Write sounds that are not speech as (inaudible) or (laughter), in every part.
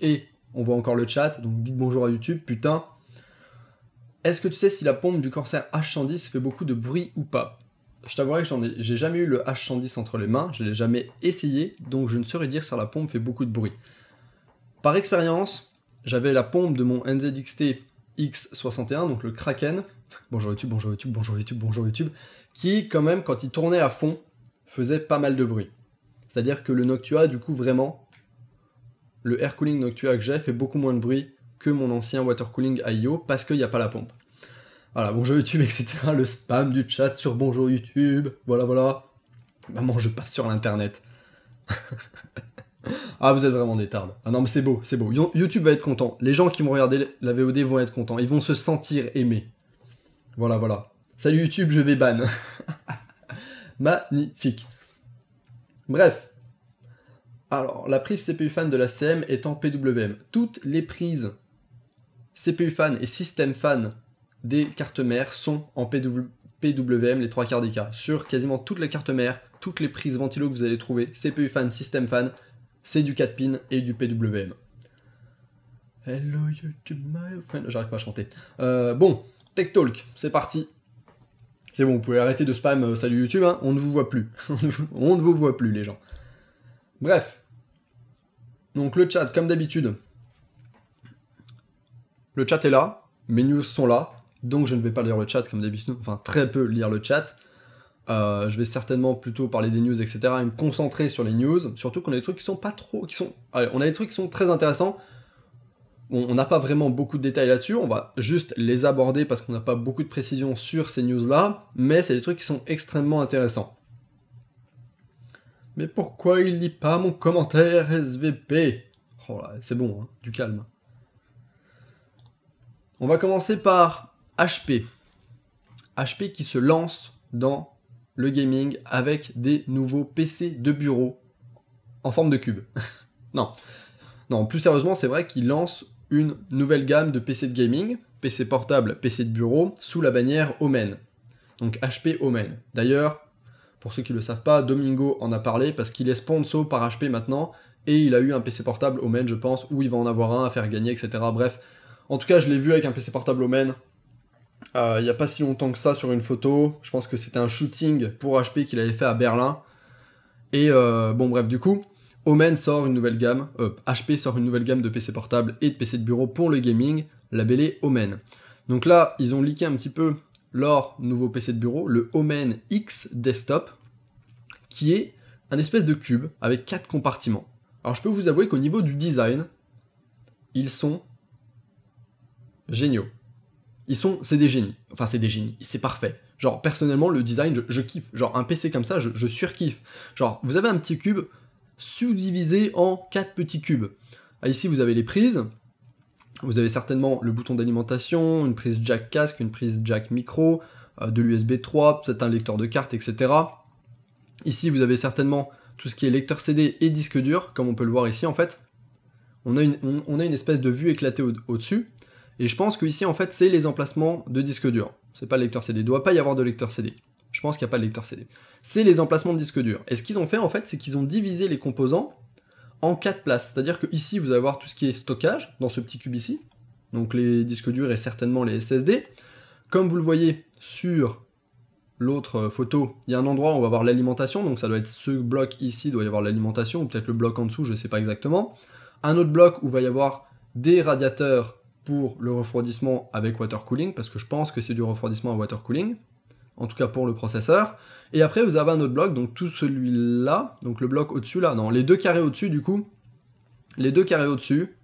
et on voit encore le chat, donc dites bonjour à YouTube, putain. Est-ce que tu sais si la pompe du Corsair H110 fait beaucoup de bruit ou pas Je t'avouerai que j'en ai, j'ai jamais eu le H110 entre les mains, je l'ai jamais essayé, donc je ne saurais dire si la pompe fait beaucoup de bruit. Par expérience, j'avais la pompe de mon NZXT X61, donc le Kraken. Bonjour YouTube, bonjour YouTube, bonjour YouTube, bonjour YouTube, qui quand même quand il tournait à fond faisait pas mal de bruit. C'est-à-dire que le Noctua, du coup, vraiment, le air cooling Noctua que j'ai fait beaucoup moins de bruit que mon ancien water cooling IO parce qu'il n'y a pas la pompe. Voilà, bonjour YouTube, etc. Le spam du chat sur bonjour YouTube, voilà, voilà. Maman, je passe sur l'internet. (laughs) ah, vous êtes vraiment des tardes. Ah non, mais c'est beau, c'est beau. YouTube va être content. Les gens qui vont regarder la VOD vont être contents. Ils vont se sentir aimés. Voilà, voilà. Salut YouTube, je vais ban. (laughs) Magnifique. Bref, alors, la prise CPU fan de la CM est en PWM. Toutes les prises CPU fan et système fan des cartes mères sont en PWM, les trois quarts des cas. Sur quasiment toutes les cartes mères, toutes les prises ventilo que vous allez trouver, CPU fan, système fan, c'est du 4 pin et du PWM. Hello YouTube, my friend. J'arrive pas à chanter. Euh, bon, Tech Talk, c'est parti. C'est bon, vous pouvez arrêter de spam, euh, salut YouTube, hein. on ne vous voit plus. (laughs) on ne vous voit plus, les gens. Bref. Donc le chat, comme d'habitude. Le chat est là, mes news sont là, donc je ne vais pas lire le chat comme d'habitude, enfin très peu lire le chat. Euh, je vais certainement plutôt parler des news, etc. et me concentrer sur les news. Surtout qu'on a des trucs qui sont pas trop. Qui sont, allez, on a des trucs qui sont très intéressants. On n'a pas vraiment beaucoup de détails là-dessus. On va juste les aborder parce qu'on n'a pas beaucoup de précisions sur ces news-là. Mais c'est des trucs qui sont extrêmement intéressants. Mais pourquoi il lit pas mon commentaire SVP Oh là, c'est bon, hein, du calme. On va commencer par HP. HP qui se lance dans le gaming avec des nouveaux PC de bureau en forme de cube. (laughs) non. Non, plus sérieusement, c'est vrai qu'il lance une nouvelle gamme de PC de gaming, PC portable, PC de bureau, sous la bannière Omen. Donc HP Omen. D'ailleurs, pour ceux qui ne le savent pas, Domingo en a parlé parce qu'il est sponsor par HP maintenant et il a eu un PC portable Omen, je pense, où il va en avoir un à faire gagner, etc. Bref, en tout cas, je l'ai vu avec un PC portable Omen euh, il n'y a pas si longtemps que ça sur une photo. Je pense que c'était un shooting pour HP qu'il avait fait à Berlin. Et euh, bon, bref, du coup, Omen sort une nouvelle gamme, HP euh, sort une nouvelle gamme de PC portable et de PC de bureau pour le gaming, labellé Omen. Donc là, ils ont leaké un petit peu leur nouveau PC de bureau, le Omen X Desktop, qui est un espèce de cube avec quatre compartiments. Alors je peux vous avouer qu'au niveau du design, ils sont géniaux. Ils sont, c'est des génies. Enfin, c'est des génies. C'est parfait. Genre, personnellement, le design, je, kiffe. Genre, un PC comme ça, je, surkiffe. Genre, vous avez un petit cube subdivisé en quatre petits cubes. Ah, ici, vous avez les prises. Vous avez certainement le bouton d'alimentation, une prise jack casque, une prise jack micro, euh, de l'USB 3, peut-être un lecteur de carte, etc. Ici, vous avez certainement tout ce qui est lecteur CD et disque dur, comme on peut le voir ici en fait. On a une, espèce de vue éclatée au-dessus. et je pense que ici en fait, c'est les emplacements de disque dur. C'est pas le lecteur CD. Il doit pas y avoir de lecteur CD. Je pense qu'il n'y a pas de lecteur CD. C'est les emplacements de disque dur. Et ce qu'ils ont fait en fait, c'est qu'ils ont divisé les composants en quatre places. C'est-à-dire que ici, vous allez avoir tout ce qui est stockage dans ce petit cube ici, donc les disques durs et certainement les SSD. Comme vous le voyez sur l'autre euh, photo, il y a un endroit où on va avoir l'alimentation, donc ça doit être ce bloc ici, doit y avoir l'alimentation, ou peut-être le bloc en dessous, je ne sais pas exactement. Un autre bloc où va y avoir des radiateurs pour le refroidissement avec water cooling, parce que je pense que c'est du refroidissement à water cooling en tout cas pour le processeur. Et après, vous avez un autre bloc, donc tout celui-là, donc le bloc au-dessus là, non, les deux carrés au-dessus du coup, les deux carrés au-dessus,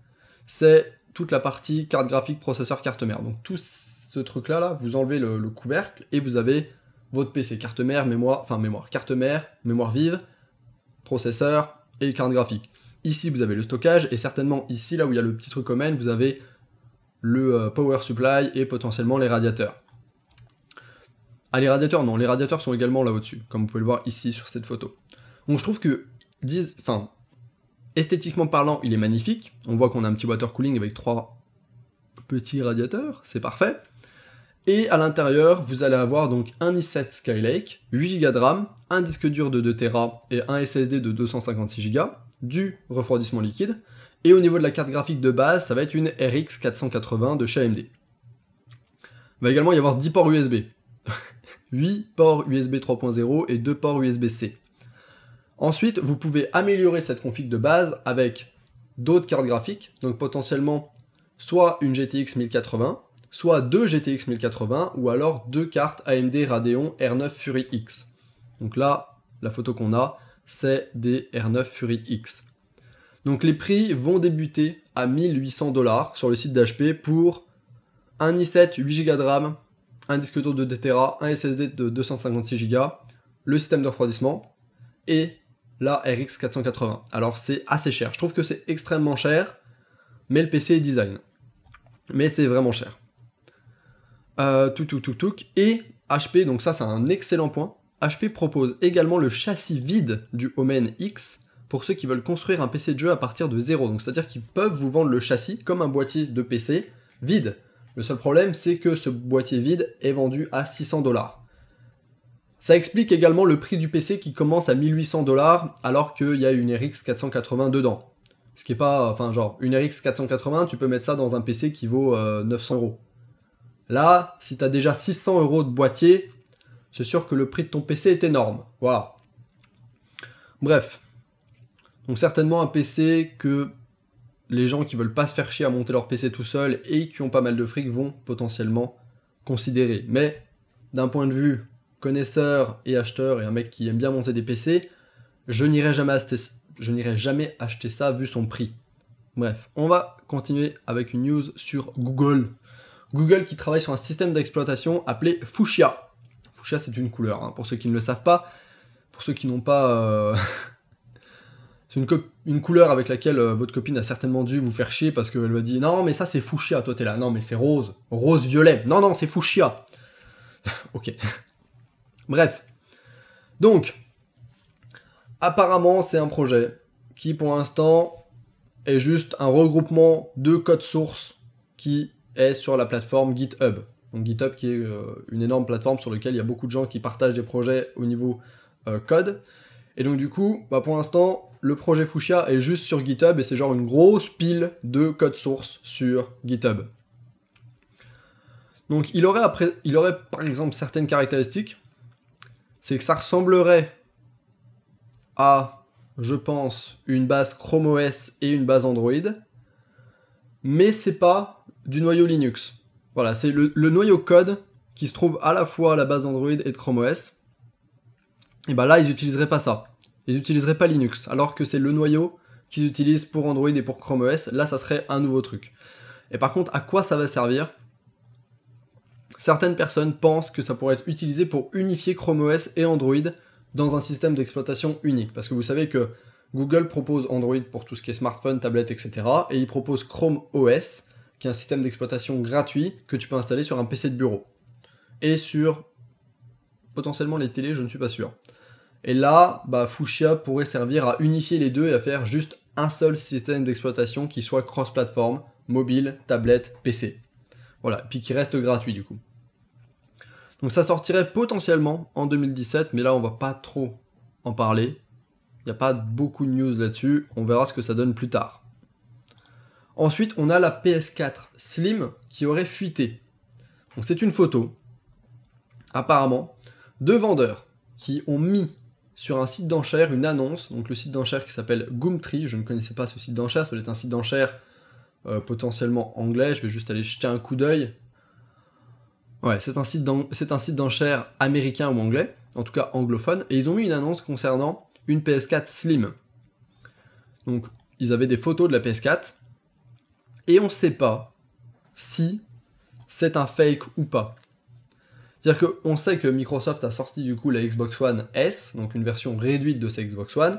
c'est toute la partie carte graphique, processeur, carte mère. Donc tout ce truc-là, là, vous enlevez le, couvercle et vous avez votre PC, carte mère, mémoire, enfin mémoire, carte mère, mémoire vive, processeur et carte graphique. Ici, vous avez le stockage et certainement ici, là où il y a le petit truc main, vous avez le euh, power supply et potentiellement les radiateurs. Ah, les radiateurs, non, les radiateurs sont également là au-dessus, comme vous pouvez le voir ici sur cette photo. Donc je trouve que, esthétiquement parlant, il est magnifique. On voit qu'on a un petit water cooling avec trois petits radiateurs, c'est parfait. Et à l'intérieur, vous allez avoir donc un i7 Skylake, 8Go de RAM, un disque dur de 2 Tera et un SSD de 256Go, du refroidissement liquide. Et au niveau de la carte graphique de base, ça va être une RX 480 de chez AMD. Il va également y avoir 10 ports USB. (laughs) 8 ports USB 3.0 et 2 ports USB-C. Ensuite, vous pouvez améliorer cette config de base avec d'autres cartes graphiques, donc potentiellement soit une GTX 1080, soit deux GTX 1080 ou alors deux cartes AMD Radeon R9 Fury X. Donc là, la photo qu'on a, c'est des R9 Fury X. Donc les prix vont débuter à 1800 dollars sur le site d'HP pour un i7 8 Go de RAM, un disque d'eau de 2 Tera, un SSD de 256 Go, le système de refroidissement et la RX 480. Alors c'est assez cher. Je trouve que c'est extrêmement cher, mais le PC est design. Mais c'est vraiment cher. tout, euh, tout, tout, Et HP, donc ça c'est un excellent point. HP propose également le châssis vide du Omen X pour ceux qui veulent construire un PC de jeu à partir de zéro. Donc c'est-à-dire qu'ils peuvent vous vendre le châssis comme un boîtier de PC vide. Le seul problème, c'est que ce boîtier vide est vendu à 600 dollars. Ça explique également le prix du PC qui commence à 1800 dollars alors qu'il y a une RX 480 dedans. Ce qui est pas, enfin genre, une RX 480, tu peux mettre ça dans un PC qui vaut 900€. Euh, 900 euros. Là, si tu as déjà 600 euros de boîtier, c'est sûr que le prix de ton PC est énorme. Voilà. Bref. Donc certainement un PC que les gens qui veulent pas se faire chier à monter leur PC tout seul et qui ont pas mal de fric vont potentiellement considérer. Mais d'un point de vue connaisseur et acheteur et un mec qui aime bien monter des PC, je n'irai jamais acheter, jamais ça vu son prix. Bref, on va continuer avec une news sur Google. Google qui travaille sur un système d'exploitation appelé Fuchsia. Fuchsia c'est une couleur, hein. pour ceux qui ne le savent pas, pour ceux qui n'ont pas euh, (laughs) C'est une, couleur avec laquelle euh, votre copine a certainement dû vous faire chier parce qu'elle lui a dit non mais ça c'est fuchsia, toi t'es là, non mais c'est rose, rose violet, non non c'est fuchsia. (laughs) ok. Bref. Donc, apparemment c'est un projet qui pour l'instant est juste un regroupement de codes sources qui est sur la plateforme GitHub. Donc GitHub qui est euh, une énorme plateforme sur laquelle il y a beaucoup de gens qui partagent des projets au niveau euh, code. Et donc du coup, bah, pour l'instant, le projet Fuchsia est juste sur GitHub et c'est genre une grosse pile de code source sur GitHub. Donc il aurait, il aurait par exemple certaines caractéristiques. C'est que ça ressemblerait à, je pense, une base Chrome OS et une base Android. Mais c'est pas du noyau Linux. Voilà, c'est le, noyau code qui se trouve à la fois à la base Android et de Chrome OS. Et bien là, ils n'utiliseraient pas ça. Ils n'utiliseraient pas Linux, alors que c'est le noyau qu'ils utilisent pour Android et pour Chrome OS. Là, ça serait un nouveau truc. Et par contre, à quoi ça va servir Certaines personnes pensent que ça pourrait être utilisé pour unifier Chrome OS et Android dans un système d'exploitation unique. Parce que vous savez que Google propose Android pour tout ce qui est smartphone, tablette, etc. Et il propose Chrome OS, qui est un système d'exploitation gratuit que tu peux installer sur un PC de bureau. Et sur potentiellement les télés, je ne suis pas sûr. Et là, bah, Fuchsia pourrait servir à unifier les deux et à faire juste un seul système d'exploitation qui soit cross-platform, mobile, tablette, PC. Voilà, puis qui reste gratuit du coup. Donc ça sortirait potentiellement en 2017, mais là on va pas trop en parler. Il n'y a pas beaucoup de news là-dessus, on verra ce que ça donne plus tard. Ensuite, on a la PS4 Slim qui aurait fuité. Donc c'est une photo, apparemment, de vendeurs qui ont mis sur un site d'enchères une annonce, donc le site d'enchères qui s'appelle Gumtree, je ne connaissais pas ce site d'enchères, ça un site d'enchères euh, potentiellement anglais, je vais juste aller jeter un coup d'œil. Ouais, c'est un site d'enchères américain ou anglais, en tout cas anglophone, et ils ont mis une annonce concernant une PS4 Slim. Donc, ils avaient des photos de la PS4, et on ne sait pas si c'est un fake ou pas. C'est-à-dire qu'on sait que Microsoft a sorti du coup la Xbox One S, donc une version réduite de sa Xbox One,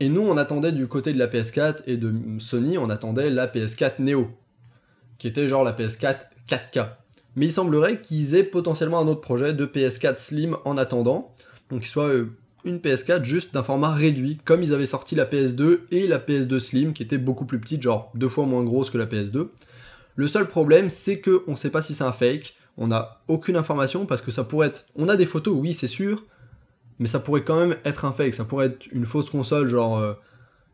et nous on attendait du côté de la PS4 et de Sony, on attendait la PS4 Neo, qui était genre la PS4 4K. Mais il semblerait qu'ils aient potentiellement un autre projet de PS4 Slim en attendant, donc qu'il soit euh, une PS4 juste d'un format réduit, comme ils avaient sorti la PS2 et la PS2 Slim, qui était beaucoup plus petite, genre deux fois moins grosse que la PS2. Le seul problème, c'est qu'on ne sait pas si c'est un fake, on n'a aucune information parce que ça pourrait être. On a des photos, oui, c'est sûr, mais ça pourrait quand même être un fake. Ça pourrait être une fausse console, genre euh,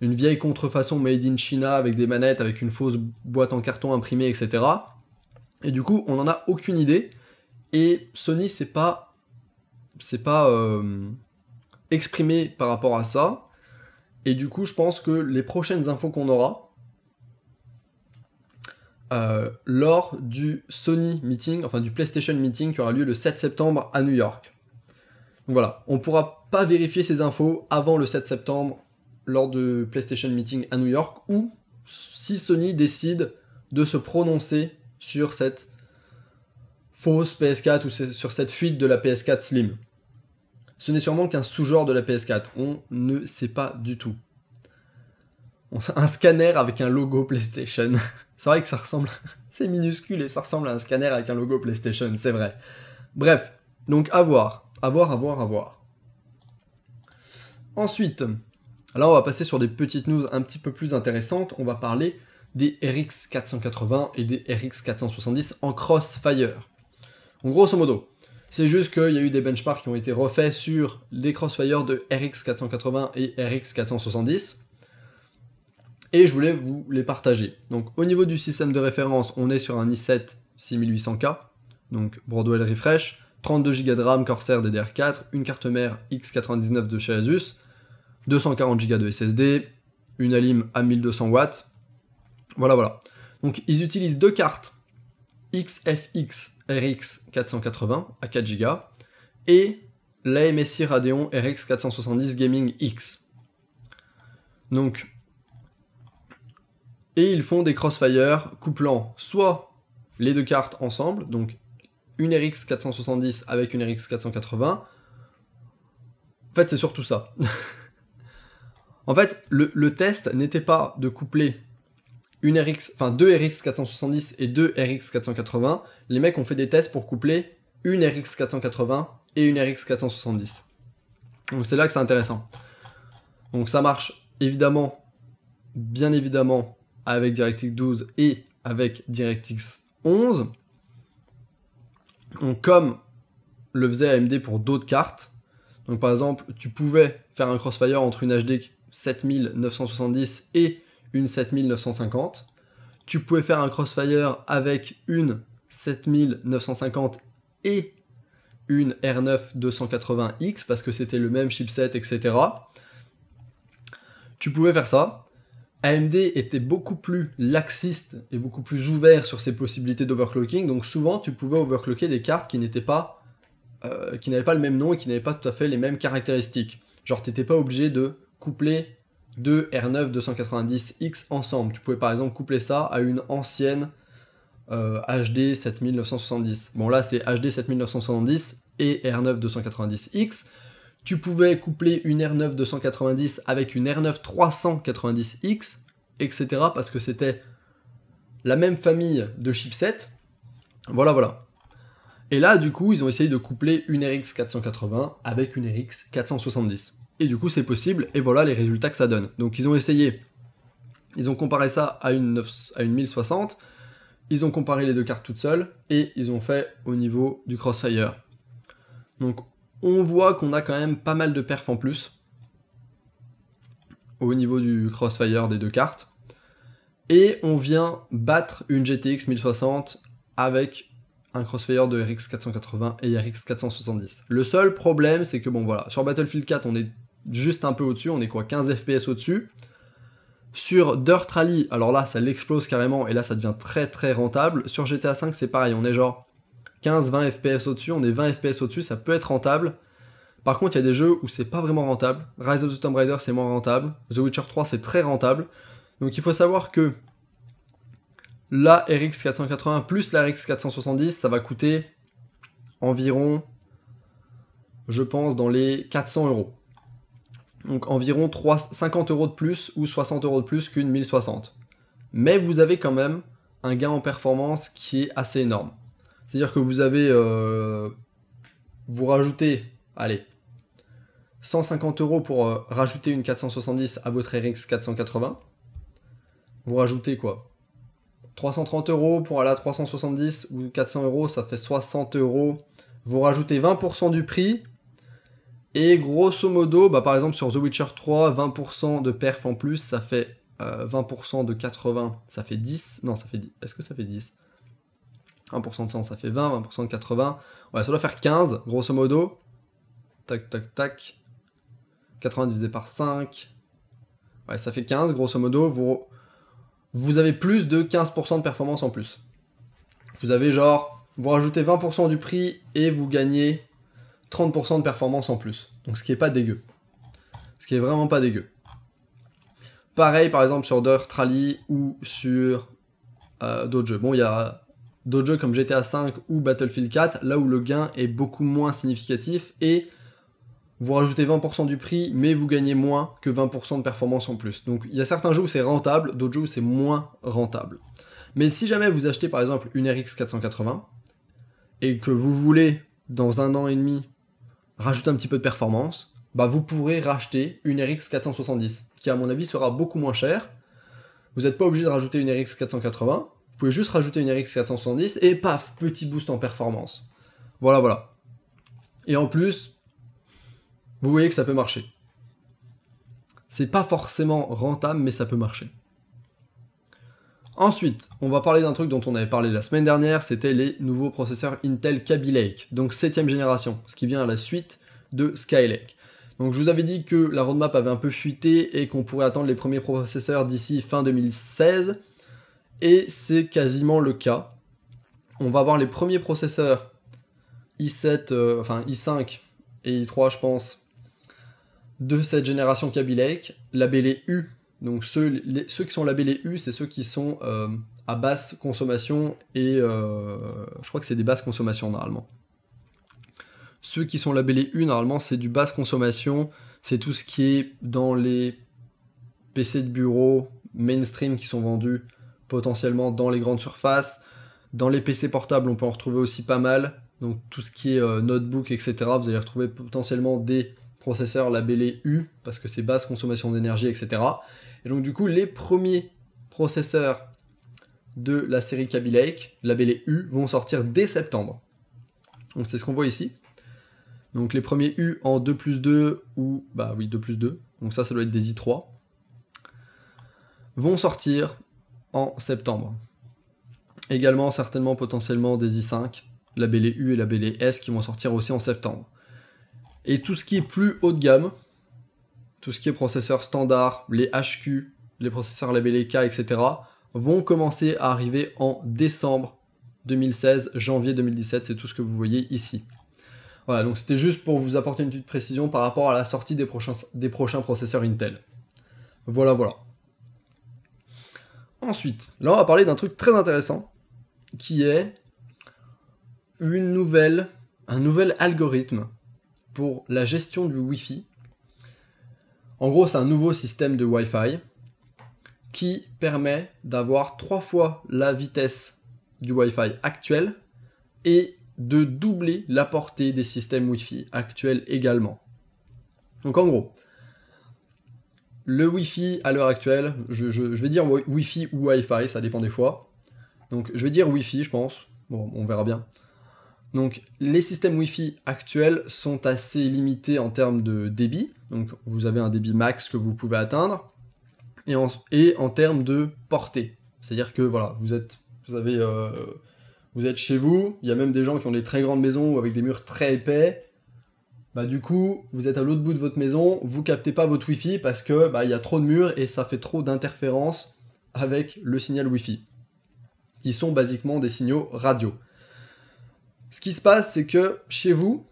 une vieille contrefaçon made in China avec des manettes, avec une fausse boîte en carton imprimée, etc. Et du coup, on n'en a aucune idée. Et Sony, c'est pas. C'est pas. Euh, exprimé par rapport à ça. Et du coup, je pense que les prochaines infos qu'on aura, euh, lors du Sony Meeting, enfin du PlayStation Meeting qui aura lieu le 7 septembre à New York. voilà, on ne pourra pas vérifier ces infos avant le 7 septembre lors du PlayStation Meeting à New York ou si Sony décide de se prononcer sur cette fausse PS4 ou sur cette fuite de la PS4 Slim. Ce n'est sûrement qu'un sous-genre de la PS4, on ne sait pas du tout. Un scanner avec un logo PlayStation. (laughs) C'est vrai que ça ressemble. (laughs) c'est minuscule et ça ressemble à un scanner avec un logo PlayStation, c'est vrai. Bref, donc à voir. À voir, à voir, à voir. Ensuite, alors on va passer sur des petites news un petit peu plus intéressantes. On va parler des RX 480 et des RX 470 en crossfire. En grosso modo, c'est juste qu'il y a eu des benchmarks qui ont été refaits sur les crossfire de RX 480 et RX 470 et je voulais vous les partager. Donc au niveau du système de référence, on est sur un i7 6800K, donc Broadwell Refresh, 32 Go de RAM Corsair DDR4, une carte mère X99 de chez Asus, 240 Go de SSD, une alim à 1200 watts. Voilà, voilà. Donc ils utilisent deux cartes XFX RX 480 à 4 Go et la MSI Radeon RX 470 Gaming X. Donc et ils font des crossfire couplant soit les deux cartes ensemble, donc une RX 470 avec une RX 480. En fait, c'est surtout ça. (laughs) en fait, le, test n'était pas de coupler une RX, enfin deux RX 470 et deux RX 480. Les mecs ont fait des tests pour coupler une RX 480 et une RX 470. Donc c'est là que c'est intéressant. Donc ça marche évidemment, bien évidemment, avec DirectX 12 et avec DirectX 11. comme le faisait AMD pour d'autres cartes, donc par exemple, tu pouvais faire un crossfire entre une HD 7970 et une 7950. Tu pouvais faire un crossfire avec une 7950 et une R9 280X parce que c'était le même chipset, etc. Tu pouvais faire ça. AMD était beaucoup plus laxiste et beaucoup plus ouvert sur ses possibilités d'overclocking, donc souvent tu pouvais overclocker des cartes qui n'étaient pas, euh, qui n'avaient pas le même nom et qui n'avaient pas tout à fait les mêmes caractéristiques. Genre n'étais pas obligé de coupler deux R9 290X ensemble. Tu pouvais par exemple coupler ça à une ancienne HD euh, 7970. Bon là c'est HD 7970 et R9 290X, tu pouvais coupler une R9 290 avec une R9 390X, etc. parce que c'était la même famille de chipset. Voilà, voilà. Et là, du coup, ils ont essayé de coupler une RX 480 avec une RX 470. Et du coup, c'est possible, et voilà les résultats que ça donne. Donc, ils ont essayé, ils ont comparé ça à une, à une 1060, ils ont comparé les deux cartes toutes seules, et ils ont fait au niveau du Crossfire. Donc, on voit qu'on a quand même pas mal de perfs en plus au niveau du crossfire des deux cartes. Et on vient battre une GTX 1060 avec un crossfire de RX 480 et RX 470. Le seul problème, c'est que bon voilà, sur Battlefield 4, on est juste un peu au-dessus, on est quoi 15 FPS au-dessus. Sur Dirt Rally, alors là, ça l'explose carrément et là, ça devient très très rentable. Sur GTA 5, c'est pareil, on est genre 15-20 FPS au-dessus, on est 20 FPS au-dessus, ça peut être rentable. Par contre, il y a des jeux où c'est pas vraiment rentable. Rise of the Tomb Raider, c'est moins rentable. The Witcher 3, c'est très rentable. Donc il faut savoir que la RX 480 plus la RX 470, ça va coûter environ, je pense, dans les 400 euros. Donc environ 3, 50 euros de plus ou 60 euros de plus qu'une 1060. Mais vous avez quand même un gain en performance qui est assez énorme. C'est-à-dire que vous avez, euh, vous rajoutez, allez, 150 euros pour euh, rajouter une 470 à votre RX 480. Vous rajoutez quoi 330 euros pour aller à 370 ou 400 euros, ça fait 60 euros. Vous rajoutez 20% du prix. Et grosso modo, bah, par exemple sur The Witcher 3, 20% de perf en plus, ça fait 20% euh, de 80, ça fait 10. Non, ça fait 10. Est-ce que ça fait 10 1% de 100, ça fait 20, 20% de 80. Ouais, ça doit faire 15, grosso modo. Tac, tac, tac. 80 divisé par 5. Ouais, ça fait 15, grosso modo. Vous, vous avez plus de 15% de performance en plus. Vous avez genre, vous rajoutez 20% du prix et vous gagnez 30% de performance en plus. Donc ce qui est pas dégueu. Ce qui est vraiment pas dégueu. Pareil par exemple sur Dirt Rally ou sur euh, d'autres jeux. Bon, il y a d'autres jeux comme GTA V ou Battlefield 4, là où le gain est beaucoup moins significatif et vous rajoutez 20% du prix, mais vous gagnez moins que 20% de performance en plus. Donc il y a certains jeux où c'est rentable, d'autres jeux où c'est moins rentable. Mais si jamais vous achetez par exemple une RX 480 et que vous voulez dans un an et demi rajouter un petit peu de performance, bah vous pourrez racheter une RX 470 qui à mon avis sera beaucoup moins cher Vous n'êtes pas obligé de rajouter une RX 480, pouvez juste rajouter une RX 470 et paf, petit boost en performance. Voilà, voilà. Et en plus, vous voyez que ça peut marcher. C'est pas forcément rentable, mais ça peut marcher. Ensuite, on va parler d'un truc dont on avait parlé la semaine dernière, c'était les nouveaux processeurs Intel Kaby Lake, donc 7 génération, ce qui vient à la suite de Skylake. Donc je vous avais dit que la roadmap avait un peu fuité et qu'on pourrait attendre les premiers processeurs d'ici fin 2016. Et c'est quasiment le cas. On va avoir les premiers processeurs i7, euh, enfin i5 et i3, je pense, de cette génération Kaby Lake, labellés U. Donc ceux, ceux qui sont labellés U, c'est ceux qui sont euh, à basse consommation et euh, je crois que c'est des basses consommations normalement. Ceux qui sont labellés U, normalement, c'est du basse consommation, c'est tout ce qui est dans les PC de bureau mainstream qui sont vendus potentiellement dans les grandes surfaces. Dans les PC portables, on peut en retrouver aussi pas mal. Donc tout ce qui est euh, notebook, etc., vous allez retrouver potentiellement des processeurs labellés U, parce que c'est basse consommation d'énergie, etc. Et donc du coup, les premiers processeurs de la série Kaby Lake, labellés U, vont sortir dès septembre. Donc c'est ce qu'on voit ici. Donc les premiers U en 2 plus 2 ou bah oui 2 plus 2, donc ça ça doit être des i3, vont sortir en septembre. Également, certainement, potentiellement des i5, la ble U et la ble S qui vont sortir aussi en septembre. Et tout ce qui est plus haut de gamme, tout ce qui est processeur standard, les HQ, les processeurs labellés K, etc., vont commencer à arriver en décembre 2016, janvier 2017, c'est tout ce que vous voyez ici. Voilà, donc c'était juste pour vous apporter une petite précision par rapport à la sortie des prochains processeurs Intel. Voilà, voilà. Ensuite, là on va parler d'un truc très intéressant qui est une nouvelle, un nouvel algorithme pour la gestion du Wi-Fi. En gros, c'est un nouveau système de Wi-Fi qui permet d'avoir trois fois la vitesse du Wi-Fi actuel et de doubler la portée des systèmes Wi-Fi actuels également. Donc en gros, le Wi-Fi à l'heure actuelle, je, vais dire Wi-Fi ou Wi-Fi, ça dépend des fois. Donc je vais dire Wi-Fi, je pense. Bon, on verra bien. Donc les systèmes Wi-Fi actuels sont assez limités en termes de débit. Donc vous avez un débit max que vous pouvez atteindre. Et en, termes de portée. C'est-à-dire que voilà, vous êtes, vous euh, vous êtes chez vous. Il y a même des gens qui ont des très grandes maisons avec des murs très épais bah, du coup, vous êtes à l'autre bout de votre maison, vous captez pas votre Wi-Fi parce que bah, y a trop de murs et ça fait trop d'interférences avec le signal Wi-Fi, qui sont basiquement des signaux radio. Ce qui se passe, c'est que chez vous,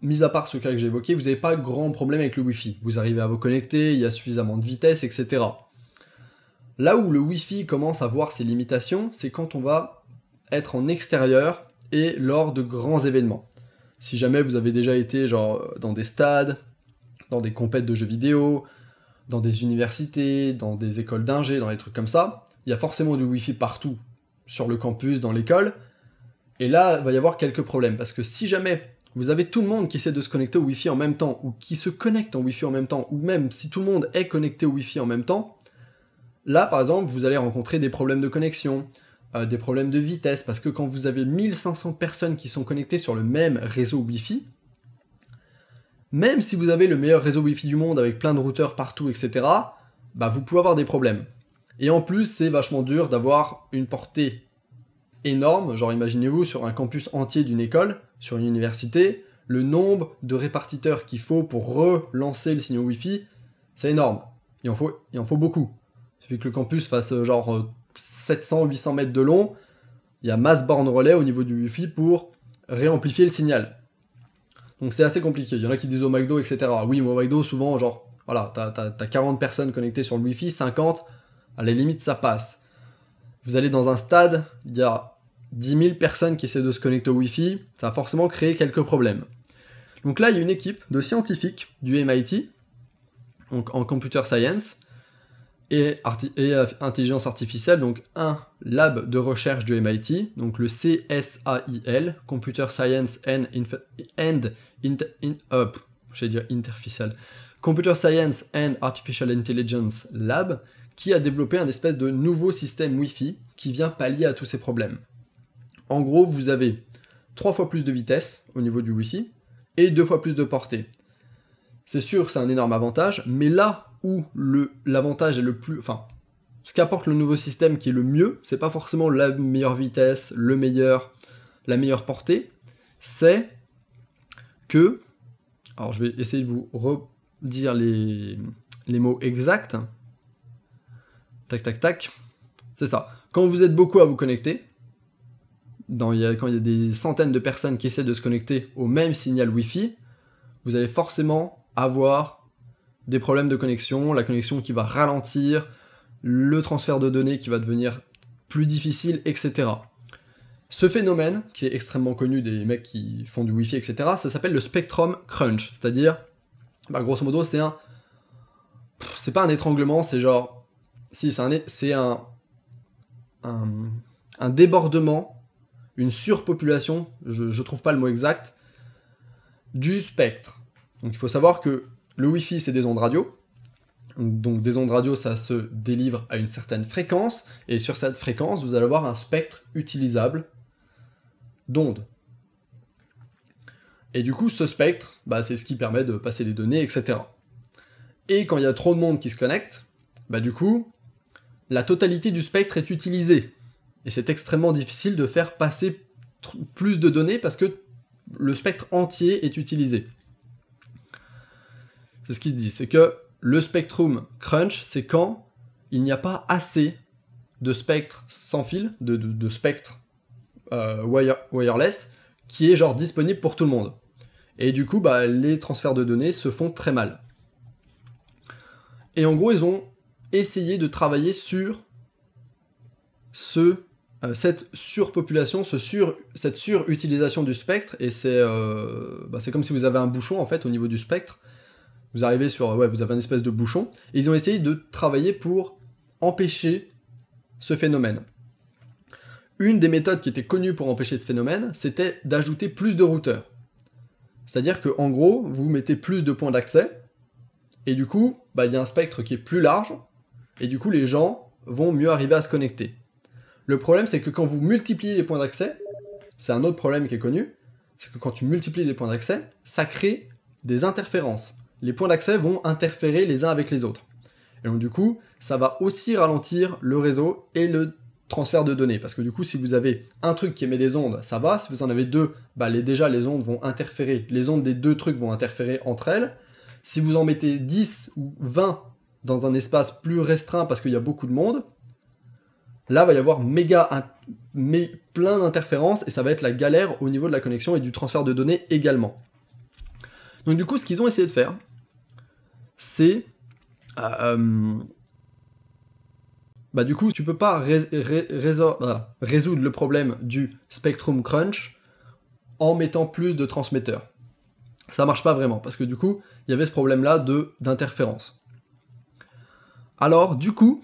mis à part ce cas que j'ai évoqué, vous n'avez pas grand problème avec le Wi-Fi. Vous arrivez à vous connecter, il y a suffisamment de vitesse, etc. Là où le Wi-Fi commence à voir ses limitations, c'est quand on va être en extérieur et lors de grands événements si jamais vous avez déjà été genre dans des stades, dans des compètes de jeux vidéo, dans des universités, dans des écoles d'ingé, dans des trucs comme ça, il y a forcément du Wi-Fi partout, sur le campus, dans l'école. Et là, il va y avoir quelques problèmes, parce que si jamais vous avez tout le monde qui essaie de se connecter au Wi-Fi en même temps, ou qui se connecte en Wi-Fi en même temps, ou même si tout le monde est connecté au Wi-Fi en même temps, là, par exemple, vous allez rencontrer des problèmes de connexion, euh, des problèmes de vitesse, parce que quand vous avez 1500 personnes qui sont connectées sur le même réseau Wi-Fi, même si vous avez le meilleur réseau Wi-Fi du monde avec plein de routeurs partout, etc., bah vous pouvez avoir des problèmes. Et en plus, c'est vachement dur d'avoir une portée énorme, genre imaginez-vous sur un campus entier d'une école, sur une université, le nombre de répartiteurs qu'il faut pour relancer le signal Wi-Fi, c'est énorme. Il en faut, il en faut beaucoup. Il que le campus fasse euh, genre euh, 700-800 mètres de long, il y a masse borne relais au niveau du Wi-Fi pour réamplifier le signal. Donc c'est assez compliqué. Il y en a qui disent au McDo, etc. Oui, au McDo, souvent, genre, voilà, t'as, 40 personnes connectées sur le Wi-Fi, 50, à la limite, ça passe. Vous allez dans un stade, il y a 10 000 personnes qui essaient de se connecter au Wi-Fi, ça a forcément créer quelques problèmes. Donc là, il y a une équipe de scientifiques du MIT, donc en computer science, et, euh, intelligence artificielle, donc un lab de recherche du MIT, donc le CSAIL, Computer Science and, Computer Science and Artificial Intelligence Lab, qui a développé un espèce de nouveau système Wi-Fi qui vient pallier à tous ces problèmes. En gros, vous avez trois fois plus de vitesse au niveau du Wi-Fi et deux fois plus de portée. C'est sûr, c'est un énorme avantage, mais là où le l'avantage est le plus, enfin, ce qu'apporte le nouveau système qui est le mieux, c'est pas forcément la meilleure vitesse, le meilleur, la meilleure portée, c'est que, alors je vais essayer de vous redire les, les mots exacts. Tac, tac, tac. C'est ça. Quand vous êtes beaucoup à vous connecter, dans, il y a, quand il y a des centaines de personnes qui essaient de se connecter au même signal Wi-Fi, vous allez forcément avoir des problèmes de connexion, la connexion qui va ralentir, le transfert de données qui va devenir plus difficile, etc. Ce phénomène, qui est extrêmement connu des mecs qui font du Wi-Fi, etc., ça s'appelle le spectrum crunch, c'est-à-dire, bah, grosso modo, c'est un... C'est pas un étranglement, c'est genre... Si, c'est un... C'est un... un... débordement, une surpopulation, je, je trouve pas le mot exact, du spectre. Donc il faut savoir que le Wi-Fi, c'est des ondes radio. Donc des ondes radio, ça se délivre à une certaine fréquence, et sur cette fréquence, vous allez avoir un spectre utilisable d'ondes. Et du coup, ce spectre, bah, c'est ce qui permet de passer des données, etc. Et quand il y a trop de monde qui se connecte, bah, du coup, la totalité du spectre est utilisée. Et c'est extrêmement difficile de faire passer plus de données parce que le spectre entier est utilisé c'est ce qu'il dit, c'est que le spectrum crunch, c'est quand il n'y a pas assez de spectre sans fil, de, de, spectre euh, wireless, qui est genre disponible pour tout le monde. Et du coup, bah, les transferts de données se font très mal. Et en gros, ils ont essayé de travailler sur euh, cette surpopulation, cette surutilisation du spectre. Et euh, bah, c'est comme si vous avez un bouchon en fait au niveau du spectre. Vous arrivez sur, euh, ouais, vous avez un espèce de bouchon. Et ils ont essayé de travailler pour empêcher ce phénomène. Une des méthodes qui était connue pour empêcher ce phénomène, c'était d'ajouter plus de routeurs. C'est-à-dire que en gros, vous mettez plus de points d'accès, et du coup, bah, il y a un spectre qui est plus large, et du coup, les gens vont mieux arriver à se connecter. Le problème, c'est que quand vous multipliez les points d'accès, c'est un autre problème qui est connu, c'est que quand tu multiplies les points d'accès, ça crée des interférences les points d'accès vont interférer les uns avec les autres. Et donc du coup, ça va aussi ralentir le réseau et le transfert de données. Parce que du coup, si vous avez un truc qui émet des ondes, ça va. Si vous en avez deux, bah, déjà les ondes vont interférer. Les ondes des deux trucs vont interférer entre elles. Si vous en mettez 10 ou 20 dans un espace plus restreint parce qu'il y a beaucoup de monde, là va y avoir méga plein d'interférences et ça va être la galère au niveau de la connexion et du transfert de données également. Donc du coup, ce qu'ils ont essayé de faire, c'est euh, euh, bah du coup tu peux pas euh, résoudre le problème du spectrum crunch en mettant plus de transmetteurs. Ça marche pas vraiment parce que du coup il y avait ce problème là d'interférence. Alors du coup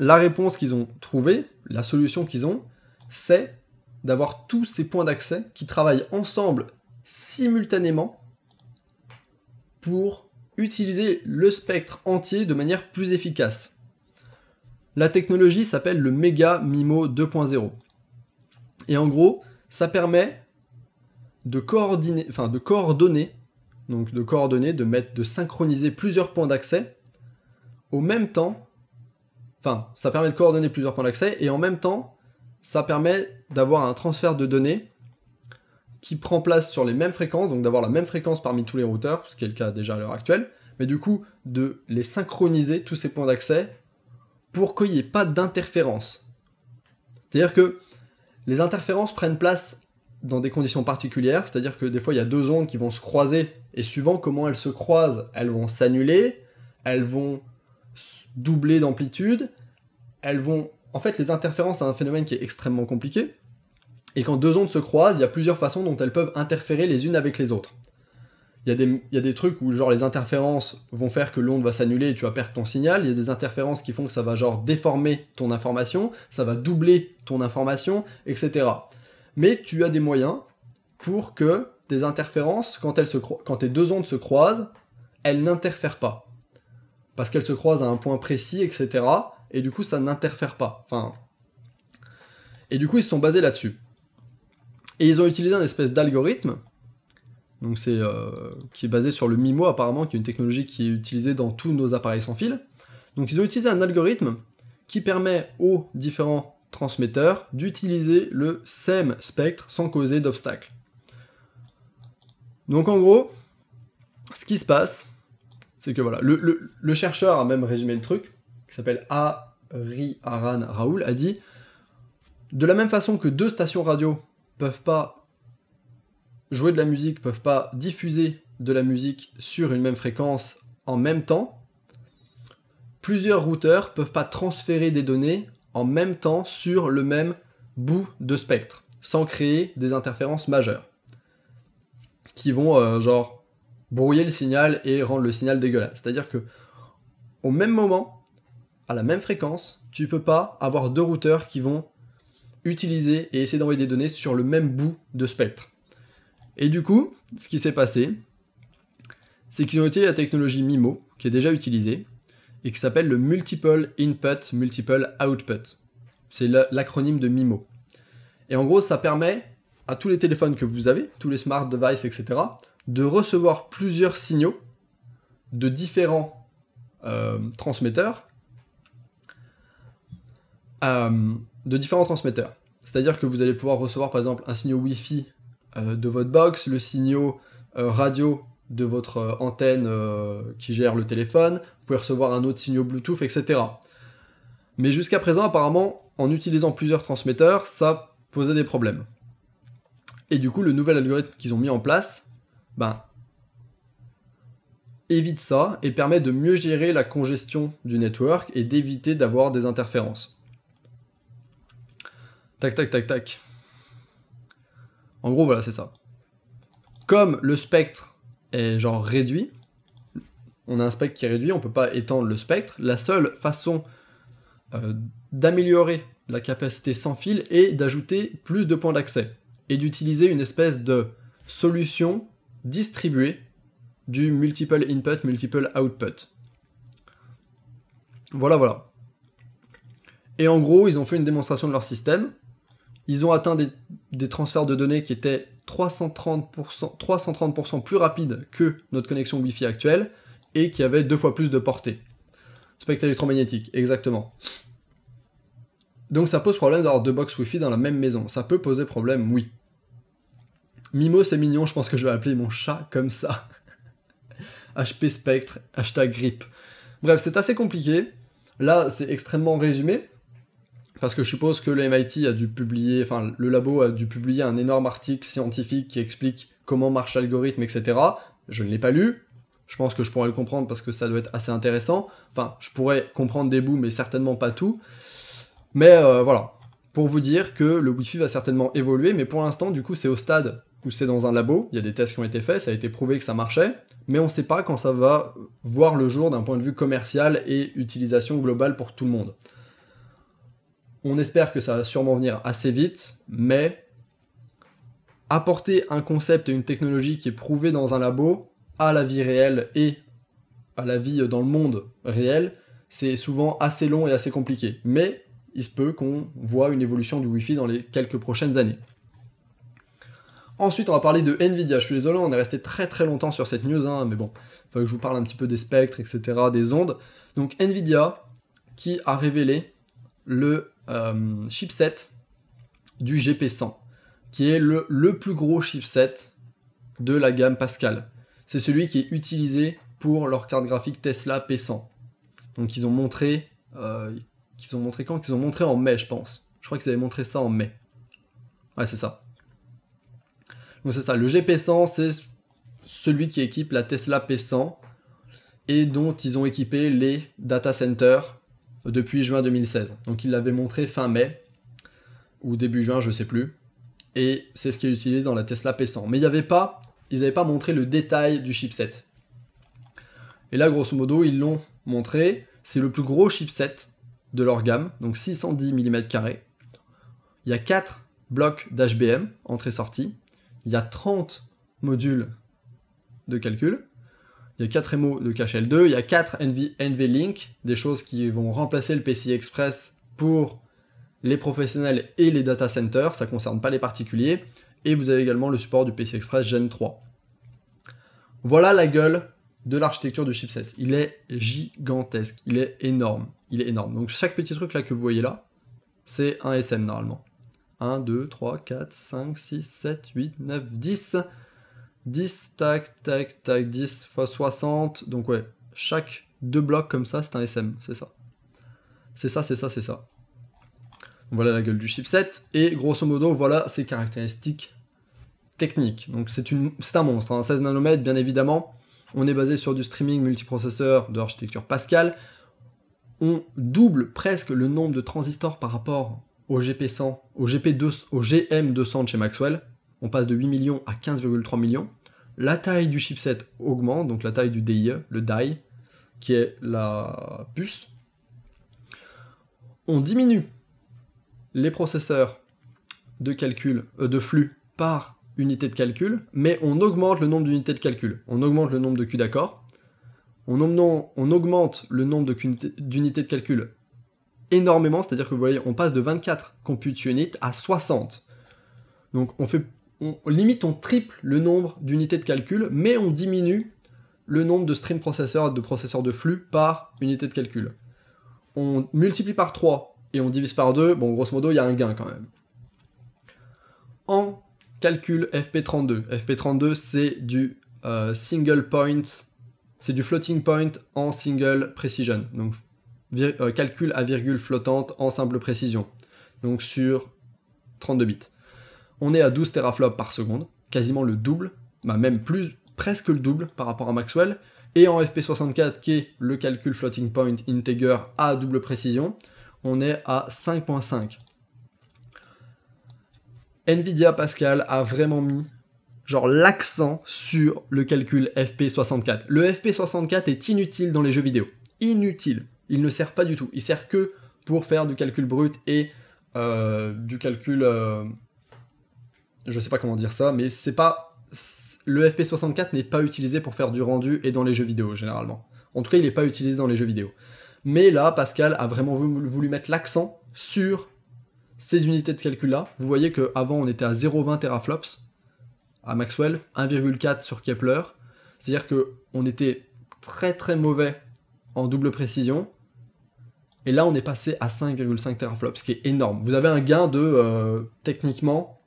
la réponse qu'ils ont trouvée, la solution qu'ils ont, c'est d'avoir tous ces points d'accès qui travaillent ensemble simultanément pour utiliser le spectre entier de manière plus efficace. La technologie s'appelle le Mega MIMO 2.0. Et en gros, ça permet de coordonner, enfin de coordonner, donc de coordonner, de mettre, de synchroniser plusieurs points d'accès au même temps. Enfin, ça permet de coordonner plusieurs points d'accès et en même temps, ça permet d'avoir un transfert de données qui prend place sur les mêmes fréquences, donc d'avoir la même fréquence parmi tous les routeurs, ce qui est le cas déjà à l'heure actuelle, mais du coup de les synchroniser, tous ces points d'accès, pour qu'il n'y ait pas d'interférence. C'est-à-dire que les interférences prennent place dans des conditions particulières, c'est-à-dire que des fois il y a deux ondes qui vont se croiser, et suivant comment elles se croisent, elles vont s'annuler, elles vont doubler d'amplitude, elles vont... En fait, les interférences, c'est un phénomène qui est extrêmement compliqué, et quand deux ondes se croisent, il y a plusieurs façons dont elles peuvent interférer les unes avec les autres. Il y, a des trucs où genre les interférences vont faire que l'onde va s'annuler et tu vas perdre ton signal. Il y a des interférences qui font que ça va genre déformer ton information, ça va doubler ton information, etc. Mais tu as des moyens pour que tes interférences, quand, elles se quand tes deux ondes se croisent, elles n'interfèrent pas. Parce qu'elles se croisent à un point précis, etc. Et du coup, ça n'interfère pas. Enfin... Et du coup, ils sont basés là-dessus. Et ils ont utilisé un espèce d'algorithme, donc c'est euh, qui est basé sur le MIMO apparemment, qui est une technologie qui est utilisée dans tous nos appareils sans fil. Donc ils ont utilisé un algorithme qui permet aux différents transmetteurs d'utiliser le same spectre sans causer d'obstacles. Donc en gros, ce qui se passe, c'est que voilà, le, le, chercheur a même résumé le truc, qui s'appelle Ari Aran Raoul, a dit de la même façon que deux stations radio peuvent pas jouer de la musique, peuvent pas diffuser de la musique sur une même fréquence en même temps, plusieurs routeurs peuvent pas transférer des données en même temps sur le même bout de spectre, sans créer des interférences majeures, qui vont euh, genre brouiller le signal et rendre le signal dégueulasse. C'est-à-dire que au même moment, à la même fréquence, tu peux pas avoir deux routeurs qui vont utiliser et essayer d'envoyer des données sur le même bout de spectre. Et du coup, ce qui s'est passé, c'est qu'ils ont utilisé la technologie MIMO, qui est déjà utilisée, et qui s'appelle le Multiple Input Multiple Output. C'est l'acronyme de MIMO. Et en gros, ça permet à tous les téléphones que vous avez, tous les smart devices, etc., de recevoir plusieurs signaux de différents euh, transmetteurs euh, de différents transmetteurs. C'est-à-dire que vous allez pouvoir recevoir par exemple un signal Wi-Fi euh, de votre box, le signal euh, radio de votre euh, antenne qui gère le téléphone, vous pouvez recevoir un autre signal Bluetooth, etc. Mais jusqu'à présent, apparemment, en utilisant plusieurs transmetteurs, ça posait des problèmes. Et du coup, le nouvel algorithme qu'ils ont mis en place, ben, évite ça et permet de mieux gérer la congestion du network et d'éviter d'avoir des interférences. Tac, tac, tac, tac. En gros, voilà, c'est ça. Comme le spectre est genre réduit, on a un spectre qui est réduit, on ne peut pas étendre le spectre. La seule façon euh, d'améliorer la capacité sans fil est d'ajouter plus de points d'accès et d'utiliser une espèce de solution distribuée du multiple input, multiple output. Voilà, voilà. Et en gros, ils ont fait une démonstration de leur système. Ils ont atteint des, transferts de données qui étaient 330%, plus rapides que notre connexion Wi-Fi actuelle et qui avaient deux fois plus de portée. Spectre électromagnétique, exactement. Donc ça pose problème d'avoir deux box Wi-Fi dans la même maison. Ça peut poser problème, oui. Mimo, c'est mignon, je pense que je vais appeler mon chat comme ça. HP (laughs) Spectre, hashtag grip. Bref, c'est assez compliqué. Là, c'est extrêmement résumé, parce que je suppose que le MIT a dû publier, enfin le labo a dû publier un énorme article scientifique qui explique comment marche l'algorithme, etc. Je ne l'ai pas lu. Je pense que je pourrais le comprendre parce que ça doit être assez intéressant. Enfin, je pourrais comprendre des bouts, mais certainement pas tout. Mais euh, voilà, pour vous dire que le Wi-Fi va certainement évoluer, mais pour l'instant, du coup, c'est au stade où c'est dans un labo. Il y a des tests qui ont été faits, ça a été prouvé que ça marchait, mais on ne sait pas quand ça va voir le jour d'un point de vue commercial et utilisation globale pour tout le monde. On espère que ça va sûrement venir assez vite, mais apporter un concept et une technologie qui est prouvée dans un labo à la vie réelle et à la vie dans le monde réel, c'est souvent assez long et assez compliqué. Mais il se peut qu'on voit une évolution du Wi-Fi dans les quelques prochaines années. Ensuite, on va parler de Nvidia. Je suis désolé, on est resté très très longtemps sur cette news, hein, mais bon, il faut que je vous parle un petit peu des spectres, etc., des ondes. Donc Nvidia qui a révélé le euh, chipset du GP100, qui est le, plus gros chipset de la gamme Pascal. C'est celui qui est utilisé pour leur carte graphique Tesla P100. Donc ils ont montré, euh, ont montré quand Ils ont montré en mai, je pense. Je crois qu'ils avaient montré ça en mai. Ouais, c'est ça. Donc c'est ça, le GP100, c'est celui qui équipe la Tesla P100 et dont ils ont équipé les data centers depuis juin 2016. Donc ils l'avaient montré fin mai, ou début juin, je sais plus. Et c'est ce qui est utilisé dans la Tesla P100. Mais il n'y avait pas, ils n'avaient pas montré le détail du chipset. Et là, grosso modo, ils l'ont montré. C'est le plus gros chipset de leur gamme, donc 610 mm. Il y a 4 blocs d'HBM, entrée-sortie. Il y a 30 modules de calcul il y a 4 MO de cache L2, il y a 4 NV, NV-Link, des choses qui vont remplacer le PCI Express pour les professionnels et les data centers, ça ne concerne pas les particuliers, et vous avez également le support du PCI Express Gen 3. Voilà la gueule de l'architecture du chipset. Il est gigantesque, il est énorme, il est énorme. Donc chaque petit truc là que vous voyez là, c'est un SM normalement. 1, 2, 3, 4, 5, 6, 7, 8, 9, 10. 10, tac, tac, tac, 10 x 60. Donc ouais, chaque deux blocs comme ça, c'est un SM, c'est ça. C'est ça, c'est ça, c'est ça. Voilà la gueule du chipset. Et grosso modo, voilà ses caractéristiques techniques. Donc c'est un monstre, un hein. 16 nanomètres, bien évidemment. On est basé sur du streaming multiprocesseur de l'architecture Pascal. On double presque le nombre de transistors par rapport au GP100, au, gp au GM200 de chez Maxwell on passe de 8 millions à 15,3 millions. La taille du chipset augmente, donc la taille du DIE, le die qui est la puce. On diminue les processeurs de calcul, euh, de flux par unité de calcul, mais on augmente le nombre d'unités de calcul. On augmente le nombre de Q d'accord. On, augmente le nombre d'unités de, calcul énormément, c'est-à-dire que vous voyez, on passe de 24 compute unit à 60. Donc on fait on, limite on triple le nombre d'unités de calcul, mais on diminue le nombre de stream processeurs, de processeurs de flux par unité de calcul. On multiplie par 3 et on divise par 2, bon grosso modo il y a un gain quand même. En calcul FP32, FP32 c'est du euh, single point, c'est du floating point en single precision, donc euh, calcul à virgule flottante en simple précision, donc sur 32 bits on est à 12 teraflops par seconde, quasiment le double, bah, même plus, presque le double par rapport à Maxwell, et en FP64, qui est le calcul floating point integer à double précision, on est à 5.5. Nvidia Pascal a vraiment mis genre l'accent sur le calcul FP64. Le FP64 est inutile dans les jeux vidéo. Inutile. Il ne sert pas du tout. Il sert que pour faire du calcul brut et euh, du calcul euh, je sais pas comment dire ça, mais c'est pas. Le FP64 n'est pas utilisé pour faire du rendu et dans les jeux vidéo généralement. En tout cas, il n'est pas utilisé dans les jeux vidéo. Mais là, Pascal a vraiment voulu mettre l'accent sur ces unités de calcul-là. Vous voyez qu'avant, on était à 0,20 teraflops à Maxwell, 1,4 sur Kepler. C'est-à-dire qu'on était très très mauvais en double précision. Et là, on est passé à 5,5 teraflops, ce qui est énorme. Vous avez un gain de, euh, techniquement,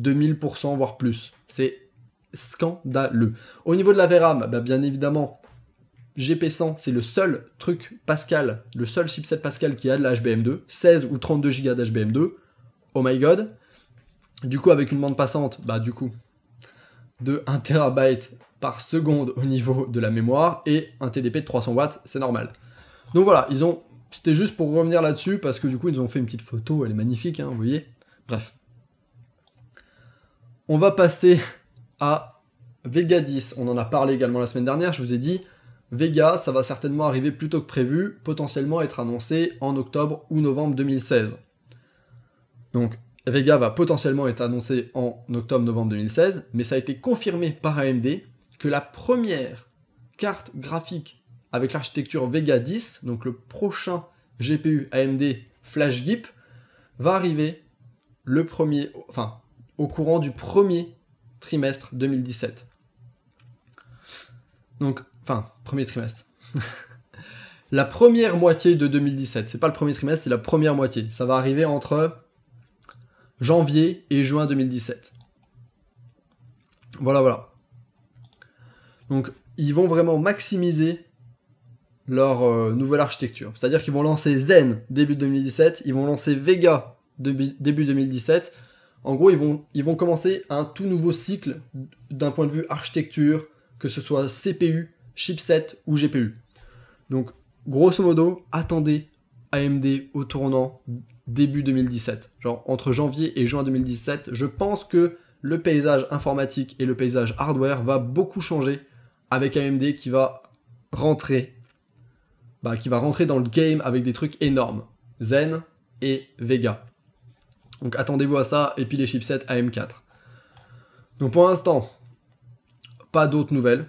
2000%, voire plus. C'est scandaleux. Au niveau de la VRAM, bah, bah bien évidemment, GP100, c'est le seul truc Pascal, le seul chipset Pascal qui a de la HBM2, 16 ou 32 Go d'HBM2. Oh my god. Du coup, avec une bande passante, bah du coup, de 1 TB par seconde au niveau de la mémoire et un TDP de 300 watts, c'est normal. Donc voilà, ils ont. C'était juste pour revenir là-dessus parce que du coup, ils ont fait une petite photo, elle est magnifique, hein, vous voyez. Bref. On va passer à Vega 10. On en a parlé également la semaine dernière, je vous ai dit, Vega, ça va certainement arriver plus tôt que prévu, potentiellement être annoncé en octobre ou novembre 2016. Donc Vega va potentiellement être annoncé en octobre-novembre 2016, mais ça a été confirmé par AMD que la première carte graphique avec l'architecture Vega 10, donc le prochain GPU AMD flash FlashGIP, va arriver le premier enfin au courant du premier trimestre 2017. Donc, enfin, premier trimestre. (laughs) la première moitié de 2017, c'est pas le premier trimestre, c'est la première moitié. Ça va arriver entre janvier et juin 2017. Voilà, voilà. Donc, ils vont vraiment maximiser leur euh, nouvelle architecture. C'est-à-dire qu'ils vont lancer Zen début 2017, ils vont lancer Vega début 2017, en gros, ils vont, commencer un tout nouveau cycle d'un point de vue architecture, que ce soit CPU, chipset ou GPU. Donc, grosso modo, attendez AMD au tournant début 2017. Genre, entre janvier et juin 2017, je pense que le paysage informatique et le paysage hardware va beaucoup changer avec AMD qui va rentrer, bah, qui va rentrer dans le game avec des trucs énormes. Zen et Vega. Donc attendez-vous à ça, et puis les chipsets AM4. Donc pour l'instant, pas d'autres nouvelles,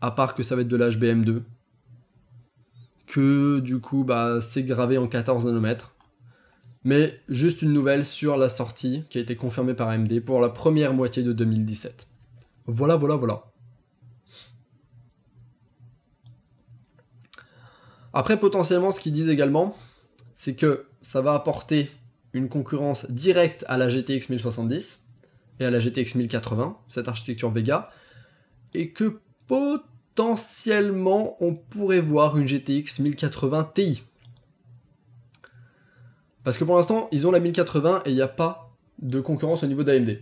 à part que ça va être de l'HBM2, que du coup bah, c'est gravé en 14 nanomètres. Mais juste une nouvelle sur la sortie qui a été confirmée par AMD pour la première moitié de 2017. Voilà, voilà, voilà. Après, potentiellement, ce qu'ils disent également, c'est que ça va apporter une concurrence directe à la GTX 1070 et à la GTX 1080, cette architecture Vega, et que potentiellement on pourrait voir une GTX 1080 Ti. Parce que pour l'instant, ils ont la 1080 et il n'y a pas de concurrence au niveau d'AMD.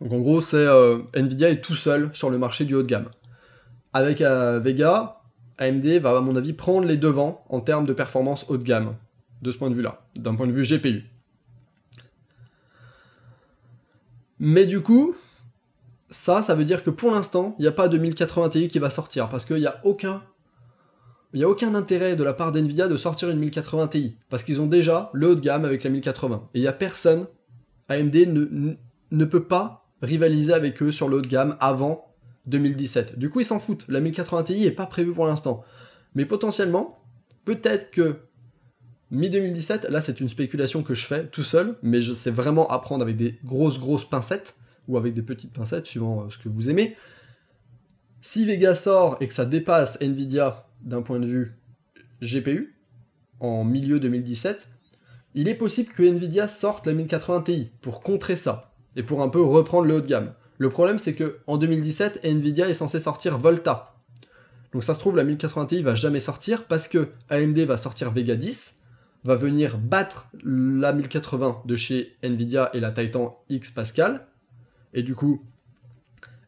Donc en gros, c'est euh, Nvidia est tout seul sur le marché du haut de gamme. Avec euh, Vega, AMD va à mon avis prendre les devants en termes de performance haut de gamme de ce point de vue-là, d'un point de vue GPU. Mais du coup, ça, ça veut dire que pour l'instant, il n'y a pas de 1080 Ti qui va sortir, parce qu'il n'y a aucun... Il a aucun intérêt de la part d'NVIDIA de sortir une 1080 Ti, parce qu'ils ont déjà le haut de gamme avec la 1080. Et il n'y a personne, AMD ne, ne peut pas rivaliser avec eux sur le haut de gamme avant 2017. Du coup, ils s'en foutent. La 1080 Ti n'est pas prévue pour l'instant. Mais potentiellement, peut-être que Mi-2017, là c'est une spéculation que je fais tout seul, mais je sais vraiment apprendre avec des grosses grosses pincettes, ou avec des petites pincettes, suivant euh, ce que vous aimez. Si Vega sort et que ça dépasse Nvidia d'un point de vue GPU, en milieu 2017, il est possible que Nvidia sorte la 1080 Ti pour contrer ça, et pour un peu reprendre le haut de gamme. Le problème c'est que en 2017, Nvidia est censé sortir Volta. Donc ça se trouve la 1080 Ti va jamais sortir parce que AMD va sortir Vega 10 va venir battre la 1080 de chez Nvidia et la Titan X Pascal. Et du coup,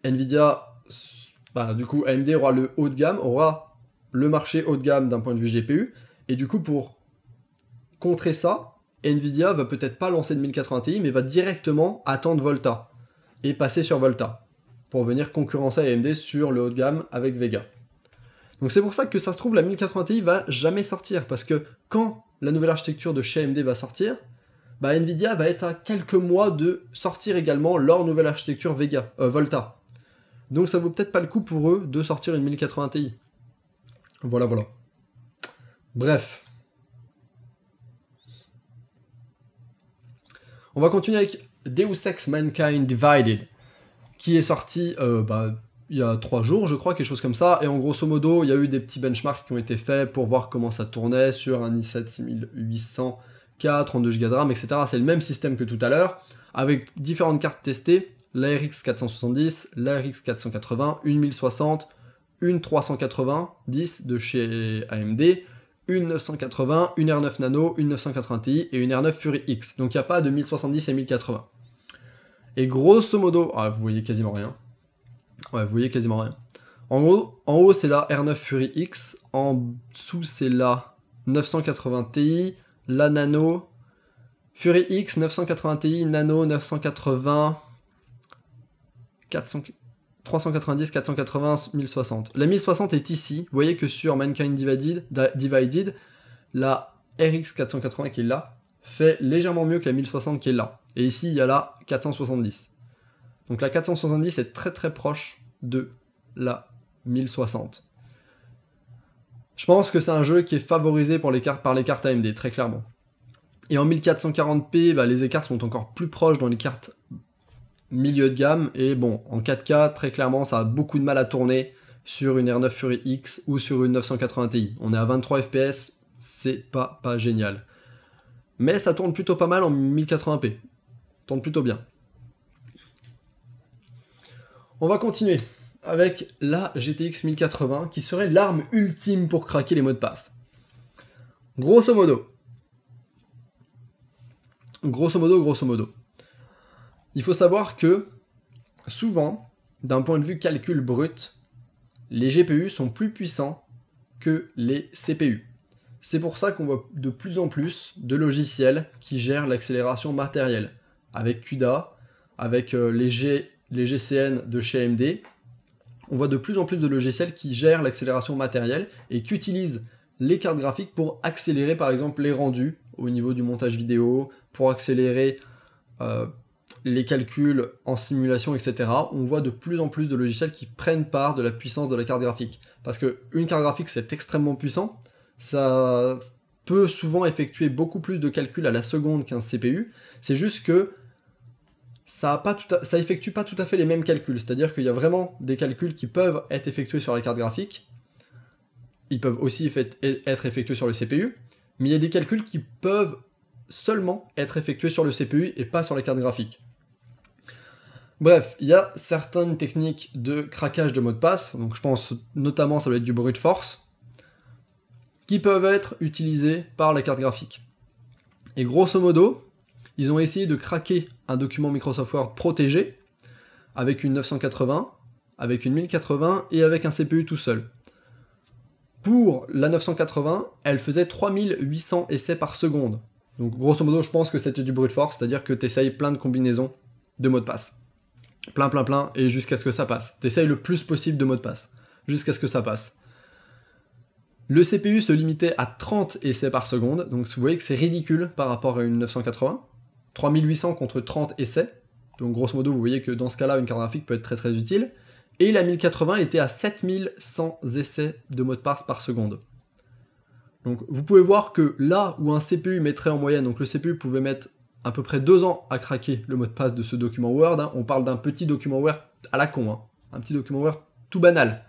Nvidia, bah, du coup, AMD aura le haut de gamme, aura le marché haut de gamme d'un point de vue GPU. Et du coup, pour contrer ça, Nvidia va peut-être pas lancer de 1080 Ti, mais va directement attendre Volta et passer sur Volta pour venir concurrencer AMD sur le haut de gamme avec Vega. Donc c'est pour ça que ça se trouve, la 1080 Ti va jamais sortir parce que quand la nouvelle architecture de chez AMD va sortir, bah Nvidia va être à quelques mois de sortir également leur nouvelle architecture Vega, euh, Volta. Donc ça vaut peut-être pas le coup pour eux de sortir une 1080 Ti. Voilà, voilà. Bref. On va continuer avec Deus Ex Mankind Divided, qui est sorti euh, bah, il y a trois jours, je crois, quelque chose comme ça. Et en grosso modo, il y a eu des petits benchmarks qui ont été faits pour voir comment ça tournait sur un i7 6800K, 32 Go de RAM, etc. C'est le même système que tout à l'heure, avec différentes cartes testées la RX 470, la 480, une 1060, une 390 de chez AMD, une 980, une R9 Nano, une 980 Ti et une R9 Fury X. Donc il n'y a pas de 1070 et 1080. Et grosso modo, ah, vous voyez quasiment rien, Ouais, vous voyez quasiment rien. En gros, en haut, c'est la R9 Fury X. En dessous, c'est la 980 Ti, la Nano, Fury X, 980 Ti, Nano, 980, 400, 390, 480, 1060. La 1060 est ici. Vous voyez que sur Mankind Divided, Divided la RX 480 qui est là fait légèrement mieux que la 1060 qui est là. Et ici, il y a la 470. Donc la 470 est très très proche de la 1060. Je pense que c'est un jeu qui est favorisé pour les par les cartes AMD, très clairement. Et en 1440p, bah, les écarts sont encore plus proches dans les cartes milieu de gamme. Et bon, en 4K, très clairement, ça a beaucoup de mal à tourner sur une R9 Fury X ou sur une 980 Ti. On est à 23 fps, c'est pas, pas génial. Mais ça tourne plutôt pas mal en 1080p. Tourne plutôt bien. On va continuer avec la GTX 1080 qui serait l'arme ultime pour craquer les mots de passe. Grosso modo. Grosso modo, grosso modo. Il faut savoir que souvent, d'un point de vue calcul brut, les GPU sont plus puissants que les CPU. C'est pour ça qu'on voit de plus en plus de logiciels qui gèrent l'accélération matérielle, avec CUDA, avec euh, les G les GCN de chez AMD, on voit de plus en plus de logiciels qui gèrent l'accélération matérielle et qui utilisent les cartes graphiques pour accélérer par exemple les rendus au niveau du montage vidéo, pour accélérer euh, les calculs en simulation, etc. On voit de plus en plus de logiciels qui prennent part de la puissance de la carte graphique. Parce qu'une carte graphique c'est extrêmement puissant, ça peut souvent effectuer beaucoup plus de calculs à la seconde qu'un CPU. C'est juste que ça, pas tout ça effectue pas tout à fait les mêmes calculs. C'est-à-dire qu'il y a vraiment des calculs qui peuvent être effectués sur la carte graphique. Ils peuvent aussi être effectués sur le CPU. Mais il y a des calculs qui peuvent seulement être effectués sur le CPU et pas sur la carte graphique. Bref, il y a certaines techniques de craquage de mots de passe, donc je pense notamment ça doit être du de force, qui peuvent être utilisées par la carte graphique. Et grosso modo, ils ont essayé de craquer un document Microsoft Word protégé avec une 980, avec une 1080 et avec un CPU tout seul. Pour la 980, elle faisait 3800 essais par seconde. Donc grosso modo, je pense que c'était du brute force, c'est-à-dire que tu essayes plein de combinaisons de mots de passe. Plein, plein, plein, et jusqu'à ce que ça passe. Tu essayes le plus possible de mots de passe, jusqu'à ce que ça passe. Le CPU se limitait à 30 essais par seconde, donc vous voyez que c'est ridicule par rapport à une 980. 3800 contre 30 essais. Donc grosso modo, vous voyez que dans ce cas-là, une carte graphique peut être très très utile. Et la 1080 était à 7100 essais de mot de passe par seconde. Donc vous pouvez voir que là où un CPU mettrait en moyenne, donc le CPU pouvait mettre à peu près deux ans à craquer le mot de passe de ce document Word, hein. on parle d'un petit document Word à la con, hein. un petit document Word tout banal.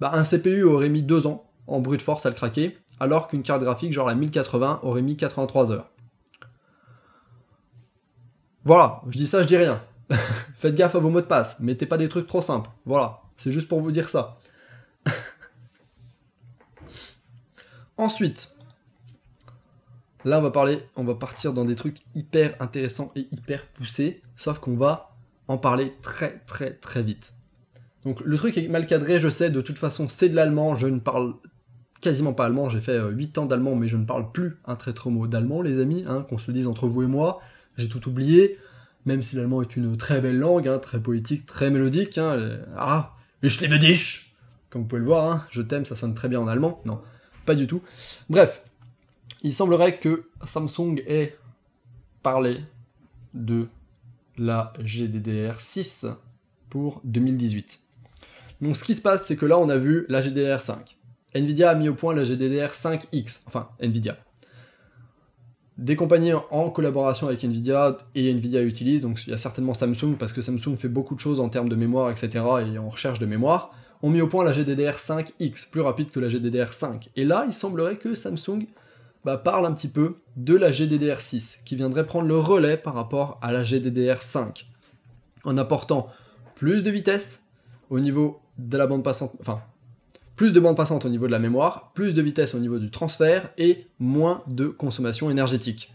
Bah, un CPU aurait mis deux ans en brute force à le craquer, alors qu'une carte graphique genre la 1080 aurait mis 83 heures. Voilà, je dis ça, je dis rien. (laughs) Faites gaffe à vos mots de passe, mettez pas des trucs trop simples. Voilà, c'est juste pour vous dire ça. (laughs) Ensuite, là on va parler, on va partir dans des trucs hyper intéressants et hyper poussés, sauf qu'on va en parler très très très vite. Donc le truc est mal cadré, je sais, de toute façon c'est de l'allemand, je ne parle quasiment pas allemand, j'ai fait 8 euh, ans d'allemand mais je ne parle plus un très trop mot d'allemand les amis, hein, qu'on se dise entre vous et moi j'ai tout oublié, même si l'allemand est une très belle langue, hein, très poétique, très mélodique. Hein, ah, ich liebe Comme vous pouvez le voir, hein, je t'aime, ça sonne très bien en allemand. Non, pas du tout. Bref, il semblerait que Samsung ait parlé de la GDDR6 pour 2018. Donc ce qui se passe, c'est que là, on a vu la GDDR5. Nvidia a mis au point la GDDR5X, enfin Nvidia, des compagnies en collaboration avec Nvidia et Nvidia utilise, donc il y a certainement Samsung parce que Samsung fait beaucoup de choses en termes de mémoire, etc. et en recherche de mémoire, ont mis au point la GDDR5X, plus rapide que la GDDR5. Et là, il semblerait que Samsung bah, parle un petit peu de la GDDR6, qui viendrait prendre le relais par rapport à la GDDR5, en apportant plus de vitesse au niveau de la bande passante, enfin plus de bande passante au niveau de la mémoire, plus de vitesse au niveau du transfert et moins de consommation énergétique.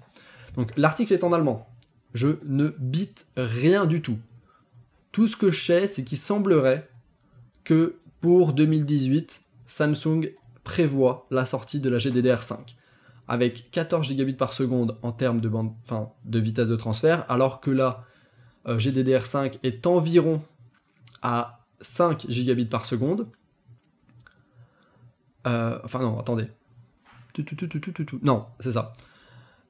Donc l'article est en allemand. Je ne bite rien du tout. Tout ce que je sais, c'est qu'il semblerait que pour 2018, Samsung prévoit la sortie de la GDDR5 avec 14 gigabits par seconde en termes de, de vitesse de transfert, alors que la euh, GDDR5 est environ à 5 gigabits par seconde. Euh, enfin non, attendez. Non, c'est ça.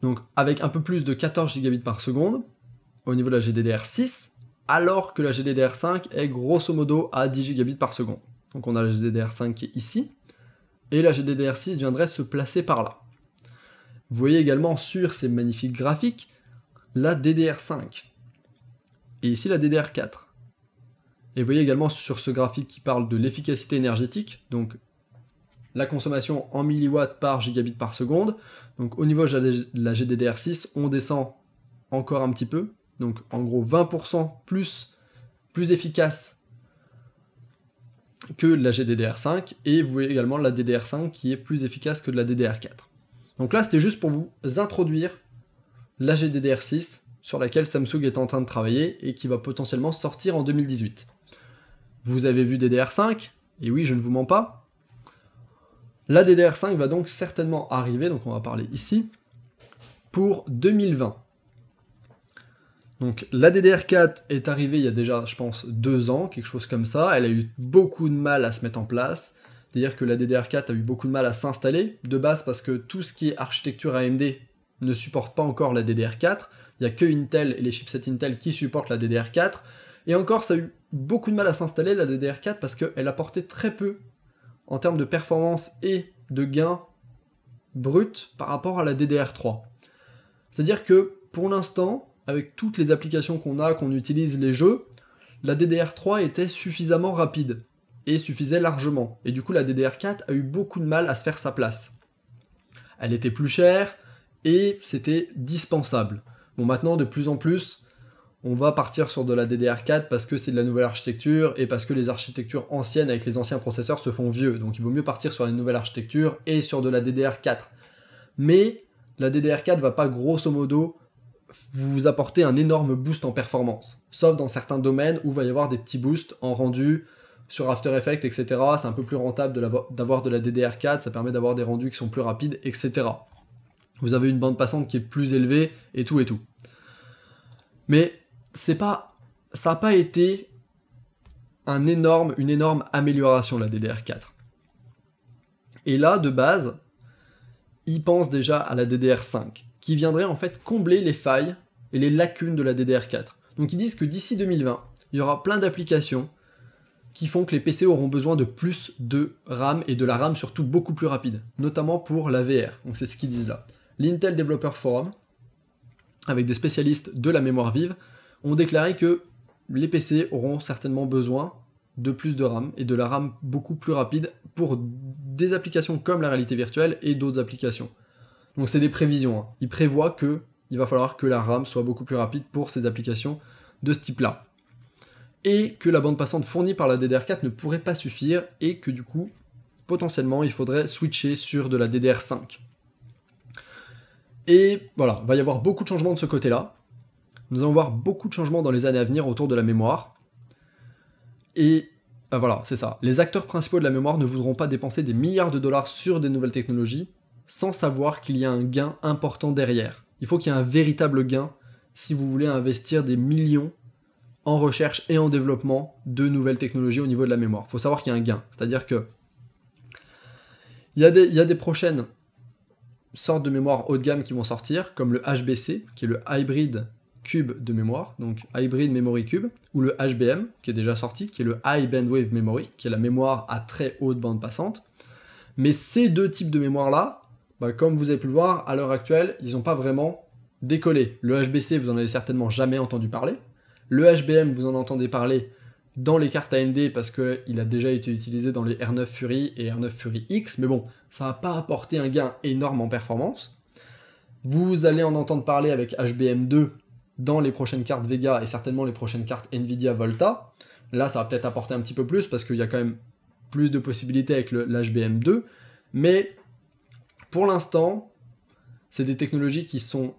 Donc avec un peu plus de 14 gigabits par seconde au niveau de la GDDR6, alors que la GDDR5 est grosso modo à 10 gigabits par seconde. Donc on a la GDDR5 qui est ici, et la GDDR6 viendrait se placer par là. Vous voyez également sur ces magnifiques graphiques la DDR5, et ici la DDR4. Et vous voyez également sur ce graphique qui parle de l'efficacité énergétique, donc la consommation en milliwatts par gigabit par seconde. Donc au niveau de la GDDR6, on descend encore un petit peu. Donc en gros 20% plus, plus efficace que la GDDR5 et vous voyez également la DDR5 qui est plus efficace que la DDR4. Donc là c'était juste pour vous introduire la GDDR6 sur laquelle Samsung est en train de travailler et qui va potentiellement sortir en 2018. Vous avez vu DDR5 Et oui, je ne vous mens pas. La DDR5 va donc certainement arriver, donc on va parler ici, pour 2020. Donc la DDR4 est arrivée il y a déjà, je pense, deux ans, quelque chose comme ça. Elle a eu beaucoup de mal à se mettre en place. C'est-à-dire que la DDR4 a eu beaucoup de mal à s'installer, de base parce que tout ce qui est architecture AMD ne supporte pas encore la DDR4. Il n'y a que Intel et les chipsets Intel qui supportent la DDR4. Et encore, ça a eu beaucoup de mal à s'installer, la DDR4, parce qu'elle porté très peu en termes de performance et de gains brut par rapport à la DDR3. C'est-à-dire que pour l'instant, avec toutes les applications qu'on a, qu'on utilise, les jeux, la DDR3 était suffisamment rapide et suffisait largement. Et du coup, la DDR4 a eu beaucoup de mal à se faire sa place. Elle était plus chère et c'était dispensable. Bon, maintenant, de plus en plus, on va partir sur de la DDR4 parce que c'est de la nouvelle architecture et parce que les architectures anciennes avec les anciens processeurs se font vieux. Donc il vaut mieux partir sur les nouvelles architectures et sur de la DDR4. Mais la DDR4 va pas grosso modo vous apporter un énorme boost en performance. Sauf dans certains domaines où il va y avoir des petits boosts en rendu sur After Effects, etc. C'est un peu plus rentable d'avoir de, de la DDR4, ça permet d'avoir des rendus qui sont plus rapides, etc. Vous avez une bande passante qui est plus élevée et tout et tout. Mais c'est pas, ça n'a pas été une énorme amélioration la DDR4. Et là, de base, ils pensent déjà à la DDR5, qui viendrait en fait combler les failles et les lacunes de la DDR4. Donc ils disent que d'ici 2020, il y aura plein d'applications qui font que les PC auront besoin de plus de RAM et de la RAM surtout beaucoup plus rapide, notamment pour la VR. Donc c'est ce qu'ils disent là. L'Intel Developer Forum, avec des spécialistes de la mémoire vive, ont déclaré que les PC auront certainement besoin de plus de RAM et de la RAM beaucoup plus rapide pour des applications comme la réalité virtuelle et d'autres applications. Donc c'est des prévisions. Hein. Ils prévoient que il va falloir que la RAM soit beaucoup plus rapide pour ces applications de ce type-là. Et que la bande passante fournie par la DDR4 ne pourrait pas suffire et que du coup, potentiellement, il faudrait switcher sur de la DDR5. Et voilà, va y avoir beaucoup de changements de ce côté-là. Nous allons voir beaucoup de changements dans les années à venir autour de la mémoire. Et ah, voilà, c'est ça. Les acteurs principaux de la mémoire ne voudront pas dépenser des milliards de dollars sur des nouvelles technologies sans savoir qu'il y a un gain important derrière. Il faut qu'il y ait un véritable gain si vous voulez investir des millions en recherche et en développement de nouvelles technologies au niveau de la mémoire. Il faut savoir qu'il y a un gain. C'est-à-dire que il y, a des, y, a des, prochaines sortes de mémoire haut de gamme qui vont sortir, comme le HBC, qui est le Hybrid cube de mémoire, donc Hybrid Memory Cube, ou le HBM, qui est déjà sorti, qui est le High Bandwidth Memory, qui est la mémoire à très haute bande passante. Mais ces deux types de mémoire-là, bah, comme vous avez pu le voir, à l'heure actuelle, ils n'ont pas vraiment décollé. Le HBC, vous en avez certainement jamais entendu parler. Le HBM, vous en entendez parler dans les cartes AMD parce qu'il a déjà été utilisé dans les R9 Fury et R9 Fury X, mais bon, ça n'a pas apporté un gain énorme en performance. Vous allez en entendre parler avec HBM2 dans les prochaines cartes Vega et certainement les prochaines cartes Nvidia Volta. Là, ça va peut-être apporter un petit peu plus parce qu'il y a quand même plus de possibilités avec l'HBM2. Mais pour l'instant, c'est des technologies qui sont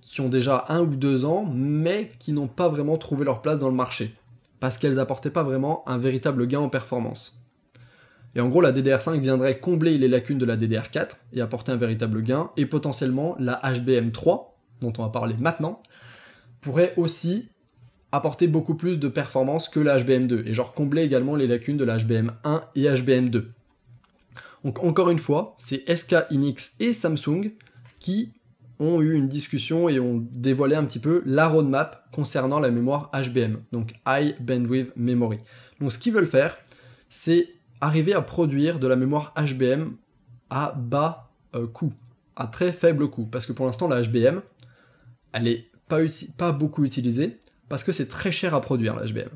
qui ont déjà un ou deux ans, mais qui n'ont pas vraiment trouvé leur place dans le marché, parce qu'elles n'apportaient pas vraiment un véritable gain en performance. Et en gros, la DDR5 viendrait combler les lacunes de la DDR4 et apporter un véritable gain, et potentiellement la HBM3, dont on va parler maintenant, pourrait aussi apporter beaucoup plus de performance que la HBM2 et genre combler également les lacunes de la HBM1 et HBM2. Donc encore une fois, c'est SK Inix et Samsung qui ont eu une discussion et ont dévoilé un petit peu la roadmap concernant la mémoire HBM, donc High Bandwidth Memory. Donc ce qu'ils veulent faire, c'est arriver à produire de la mémoire HBM à bas euh, coût, à très faible coût, parce que pour l'instant la HBM, elle est pas, beaucoup utilisé parce que c'est très cher à produire l'HBM.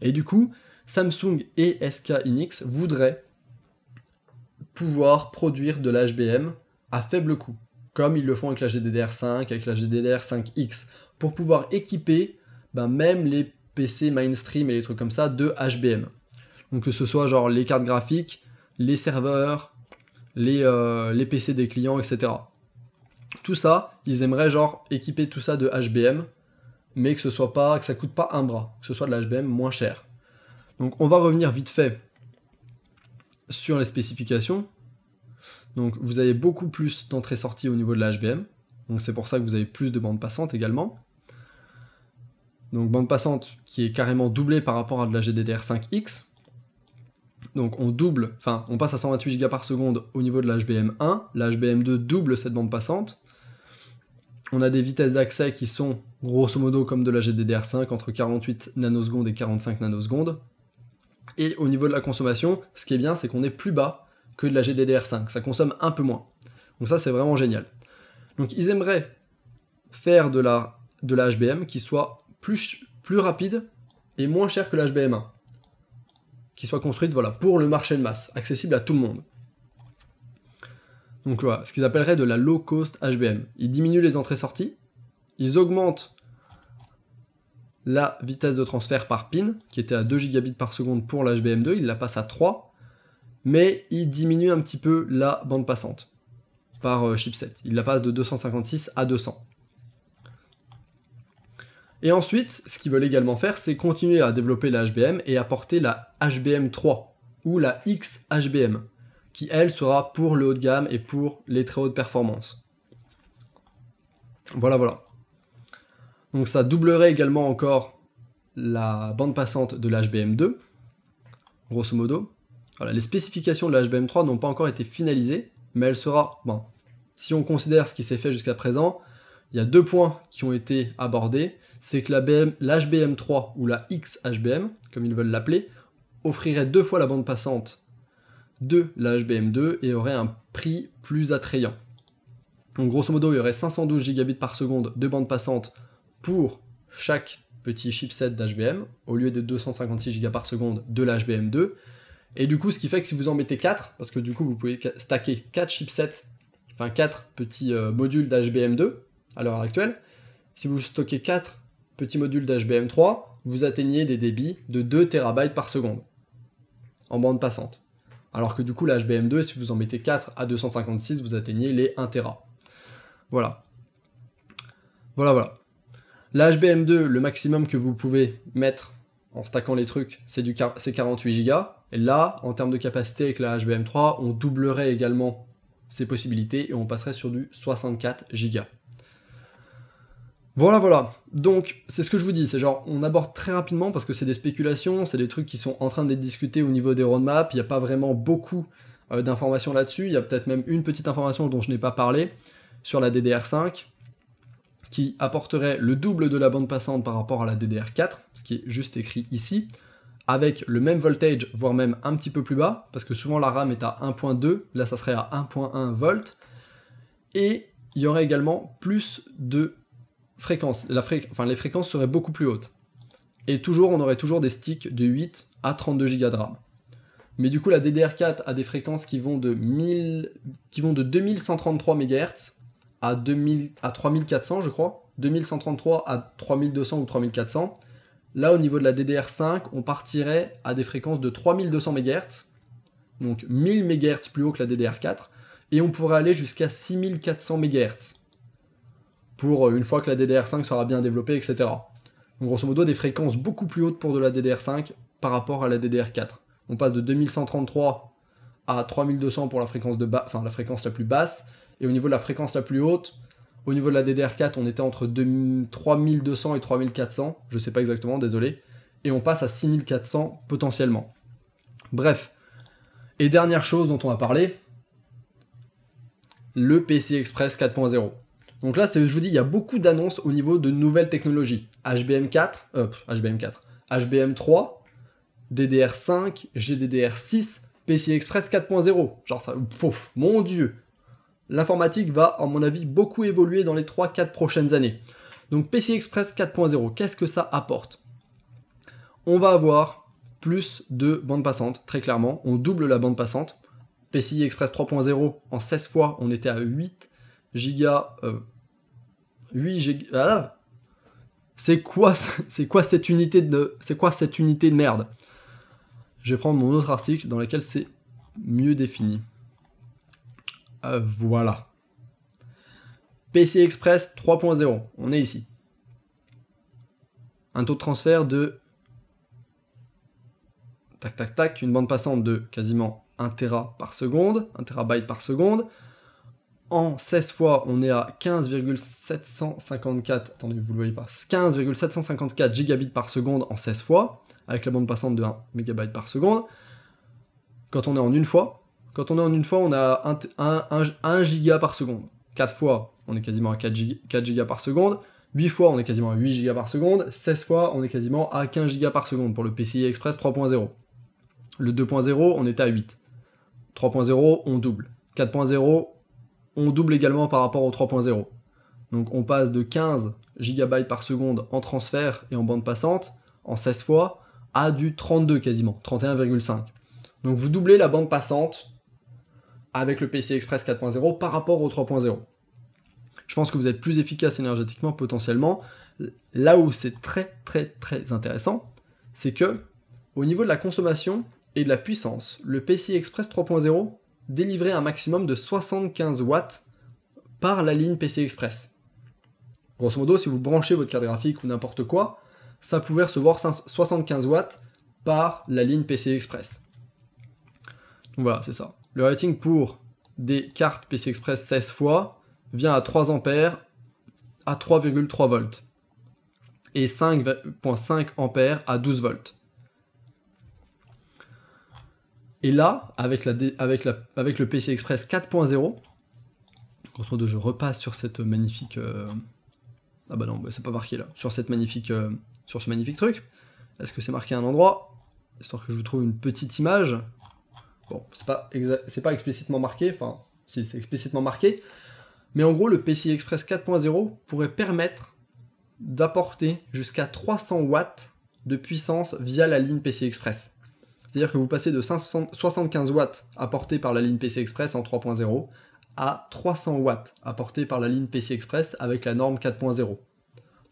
Et du coup, Samsung et SK Inix voudraient pouvoir produire de l'HBM à faible coût, comme ils le font avec la GDDR5, avec la GDDR5X, pour pouvoir équiper ben, même les PC mainstream et les trucs comme ça de HBM. Donc que ce soit genre les cartes graphiques, les serveurs, les, euh, les PC des clients, etc. Tout ça, ils aimeraient genre équiper tout ça de HBM, mais que ce soit pas, que ça coûte pas un bras, que ce soit de l'HBM moins cher. Donc on va revenir vite fait sur les spécifications. Donc vous avez beaucoup plus d'entrées-sorties au niveau de l'HBM, Donc c'est pour ça que vous avez plus de bande passante également. Donc bande passante qui est carrément doublée par rapport à de la GDDR5X. Donc on double, enfin on passe à 128 Go par seconde au niveau de l'HBM1. L'HBM2 double cette bande passante on a des vitesses d'accès qui sont grosso modo comme de la GDDR5, entre 48 nanosecondes et 45 nanosecondes. Et au niveau de la consommation, ce qui est bien, c'est qu'on est plus bas que de la GDDR5. Ça consomme un peu moins. Donc ça, c'est vraiment génial. Donc ils aimeraient faire de la, de la HBM qui soit plus, plus rapide et moins chère que la HBM1. Qui soit construite voilà, pour le marché de masse, accessible à tout le monde donc voilà, ce qu'ils appelleraient de la low cost HBM. Ils diminuent les entrées-sorties, ils augmentent la vitesse de transfert par pin, qui était à 2 gigabits par seconde pour l'HBM2, ils la passent à 3, mais ils diminuent un petit peu la bande passante par euh, chipset. Ils la passent de 256 à 200. Et ensuite, ce qu'ils veulent également faire, c'est continuer à développer la HBM et apporter la HBM3 ou la XHBM qui elle sera pour le haut de gamme et pour les très hautes performances. Voilà, voilà. Donc ça doublerait également encore la bande passante de l'HBM2, grosso modo. Voilà, les spécifications de l'HBM3 n'ont pas encore été finalisées, mais elle sera, bon, si on considère ce qui s'est fait jusqu'à présent, il y a deux points qui ont été abordés. C'est que l'HBM3 ou la XHBM, comme ils veulent l'appeler, offrirait deux fois la bande passante de lhbm 2 et aurait un prix plus attrayant. Donc grosso modo, il y aurait 512 gigabits par seconde de bande passante pour chaque petit chipset d'HBM, au lieu des 256 gigas par seconde de l'HBM2. Et du coup, ce qui fait que si vous en mettez 4, parce que du coup, vous pouvez stacker 4 chipsets, enfin 4 petits euh, modules d'HBM2 à l'heure actuelle, si vous stockez 4 petits modules d'HBM3, vous atteignez des débits de 2 terabytes par seconde en bande passante. Alors que du coup, la HBM2, si vous en mettez 4 à 256, vous atteignez les 1 Tera. Voilà. Voilà, voilà. La HBM2, le maximum que vous pouvez mettre en stackant les trucs, c'est 48 Go. Et là, en termes de capacité avec la HBM3, on doublerait également ces possibilités et on passerait sur du 64 Go. Voilà, voilà. Donc, c'est ce que je vous dis. C'est genre, on aborde très rapidement parce que c'est des spéculations, c'est des trucs qui sont en train d'être discutés au niveau des roadmaps. Il n'y a pas vraiment beaucoup euh, d'informations là-dessus. Il y a peut-être même une petite information dont je n'ai pas parlé sur la DDR5 qui apporterait le double de la bande passante par rapport à la DDR4, ce qui est juste écrit ici, avec le même voltage, voire même un petit peu plus bas, parce que souvent la RAM est à 1.2, là ça serait à 1.1 volt, et il y aurait également plus de enfin, les fréquences seraient beaucoup plus hautes. Et toujours, on aurait toujours des sticks de 8 à 32 Go de RAM. Mais du coup, la DDR4 a des fréquences qui vont de, 2133 MHz à, 2000... à 3400, je crois. 2133 à 3200 ou 3400. Là, au niveau de la DDR5, on partirait à des fréquences de 3200 MHz, donc 1000 MHz plus haut que la DDR4, et on pourrait aller jusqu'à 6400 MHz pour euh, une fois que la DDR5 sera bien développée, etc. Donc grosso modo des fréquences beaucoup plus hautes pour de la DDR5 par rapport à la DDR4. On passe de 2133 à 3200 pour la fréquence, la plus basse, et au niveau de la fréquence la plus haute, au niveau de la DDR4, on était entre 3200 et 3400, je sais pas exactement, désolé, et on passe à 6400 potentiellement. Bref. Et dernière chose dont on a parlé, le PC Express 4.0. Donc là, je vous dis, il y a beaucoup d'annonces au niveau de nouvelles technologies. HBM4, HBM4, HBM3, DDR5, GDDR6, PCI Express 4.0. Genre ça, pouf, mon dieu. L'informatique va, à mon avis, beaucoup évoluer dans les 3-4 prochaines années. Donc PCI Express 4.0, qu'est-ce que ça apporte On va avoir plus de bandes passantes, très clairement. On double la bande passante. PCI Express 3.0, en 16 fois, on était à 8 giga, 8 euh, giga. Ah, c'est quoi, c'est quoi cette unité de, c'est quoi cette unité de merde Je vais prendre mon autre article dans lequel c'est mieux défini. Euh, voilà. PC Express 3.0, on est ici. Un taux de transfert de tac tac tac, une bande passante de quasiment 1 Tera par seconde, 1 terabyte par seconde, en 16 fois, on est à 15,754, attendez, vous pas, 15,754 gigabits par seconde en 16 fois, avec la bande passante de 1 mégabyte par seconde. Quand on est en une fois, quand on est en une fois, on a 1, 1, giga par seconde. 4 fois, on est quasiment à 4 giga, par seconde. 8 fois, on est quasiment à 8 giga par seconde. 16 fois, on est quasiment à 15 giga par seconde pour le PCI Express 3.0. Le 2.0, on est à 8. 3.0, on double. 4.0, on double également par rapport au 3.0. Donc on passe de 15 gigabytes par seconde en transfert et en bande passante, en 16 fois, à du 32 quasiment, 31,5. Donc vous doublez la bande passante avec le PCI Express 4.0 par rapport au 3.0. Je pense que vous êtes plus efficace énergétiquement potentiellement. Là où c'est très très très intéressant, c'est que au niveau de la consommation et de la puissance, le PCI Express 3.0 délivrer un maximum de 75 watts par la ligne PC Express. Grosso modo, si vous branchez votre carte graphique ou n'importe quoi, ça pouvait recevoir 75 watts par la ligne PC Express. voilà, c'est ça. Le rating pour des cartes PC Express 16 fois vient à 3 ampères à 3,3 volts et 5,5 ampères à 12 volts. Et là, avec, le PCI Express 4.0, de je repasse sur cette magnifique... Euh, ah bah non, bah, c'est pas marqué là. Sur, cette magnifique, euh, sur ce magnifique truc. Est-ce que c'est marqué un endroit Histoire que je vous trouve une petite image. Bon, c'est pas, pas explicitement marqué, enfin, si c'est explicitement marqué. Mais en gros, le PCI Express 4.0 pourrait permettre d'apporter jusqu'à 300 watts de puissance via la ligne PCI Express. C'est-à-dire que vous passez de 75 watts apportés par la ligne PC Express en 3.0 à 300 watts apportés par la ligne PC Express avec la norme 4.0.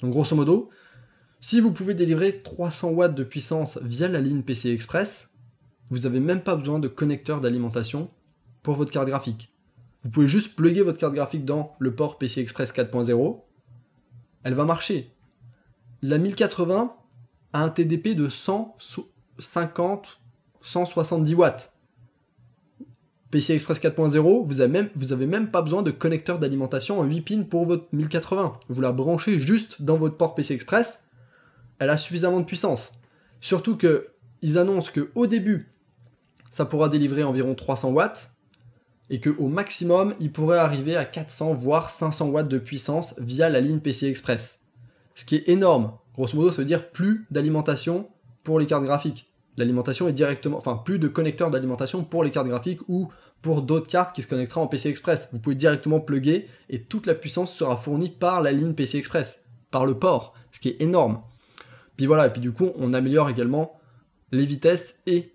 Donc grosso modo, si vous pouvez délivrer 300 watts de puissance via la ligne PC Express, vous n'avez même pas besoin de connecteur d'alimentation pour votre carte graphique. Vous pouvez juste plugger votre carte graphique dans le port PC Express 4.0, elle va marcher. La 1080 a un TDP de 150 170 watts. PCI Express 4.0, vous, avez même, pas besoin de connecteur d'alimentation en 8 pins pour votre 1080. Vous la branchez juste dans votre port PCI Express, elle a suffisamment de puissance. Surtout que ils annoncent que au début, ça pourra délivrer environ 300 watts et que au maximum, il pourrait arriver à 400 voire 500 watts de puissance via la ligne PCI Express. Ce qui est énorme. Grosso modo, ça veut dire plus d'alimentation pour les cartes graphiques l'alimentation est directement, enfin plus de connecteurs d'alimentation pour les cartes graphiques ou pour d'autres cartes qui se connectera en PC Express. Vous pouvez directement plugger et toute la puissance sera fournie par la ligne PC Express, par le port, ce qui est énorme. Puis voilà, et puis du coup, on améliore également les vitesses et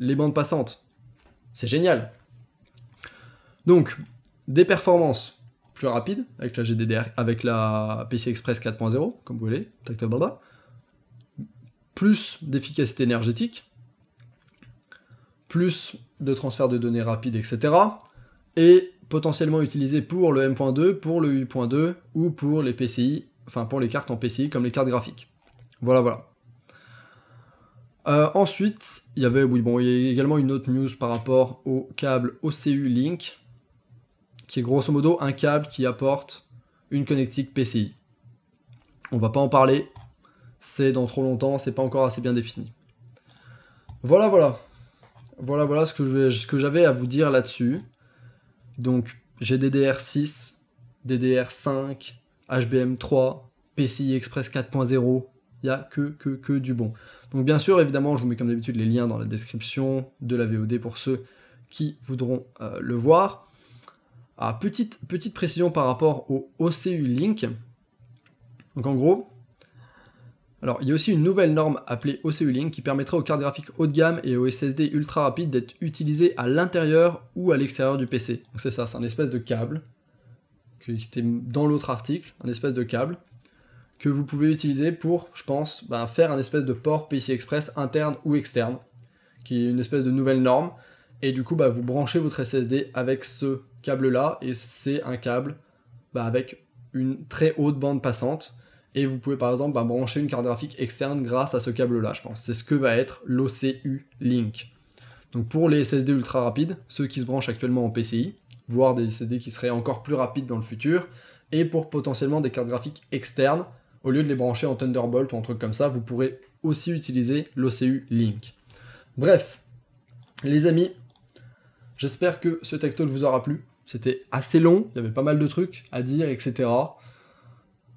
les bandes passantes. C'est génial. Donc, des performances plus rapides avec la GDDR, avec la PC Express 4.0, comme vous voulez, tac, tac, plus d'efficacité énergétique, plus de transfert de données rapide, etc. Et potentiellement utilisé pour le M.2, pour le U.2 ou pour les PCI, enfin pour les cartes en PCI comme les cartes graphiques. Voilà, voilà. Euh, ensuite, il y avait, oui, bon, il y a également une autre news par rapport au câble OCU Link, qui est grosso modo un câble qui apporte une connectique PCI. On va pas en parler, c'est dans trop longtemps, c'est pas encore assez bien défini. Voilà, voilà. Voilà, voilà ce que j'avais à vous dire là-dessus. Donc, j'ai DDR6, DDR5, HBM3, PCI Express 4.0. Il y a que, que, que du bon. Donc, bien sûr, évidemment, je vous mets comme d'habitude les liens dans la description de la VOD pour ceux qui voudront euh, le voir. Ah, petite, petite précision par rapport au OCU Link. Donc, en gros, alors, il y a aussi une nouvelle norme appelée OCU Link qui permettrait aux cartes graphiques haut de gamme et aux SSD ultra rapides d'être utilisées à l'intérieur ou à l'extérieur du PC. Donc c'est ça, c'est un espèce de câble qui était dans l'autre article, un espèce de câble que vous pouvez utiliser pour, je pense, ben, faire un espèce de port PCI Express interne ou externe, qui est une espèce de nouvelle norme. Et du coup, ben, vous branchez votre SSD avec ce câble-là, et c'est un câble ben, avec une très haute bande passante et vous pouvez par exemple bah, brancher une carte graphique externe grâce à ce câble-là, je pense. C'est ce que va être l'OCU Link. Donc pour les SSD ultra rapides, ceux qui se branchent actuellement en PCI, voire des SSD qui seraient encore plus rapides dans le futur, et pour potentiellement des cartes graphiques externes, au lieu de les brancher en Thunderbolt ou en truc comme ça, vous pourrez aussi utiliser l'OCU Link. Bref, les amis, j'espère que ce tech vous aura plu. C'était assez long, il y avait pas mal de trucs à dire, etc.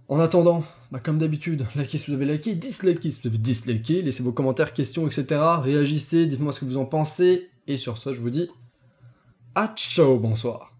En attendant, bah, comme d'habitude, likez si vous avez liké, dislikez si vous avez disliké, laissez vos commentaires, questions, etc. Réagissez, dites-moi ce que vous en pensez. Et sur ça, je vous dis à ciao, bonsoir.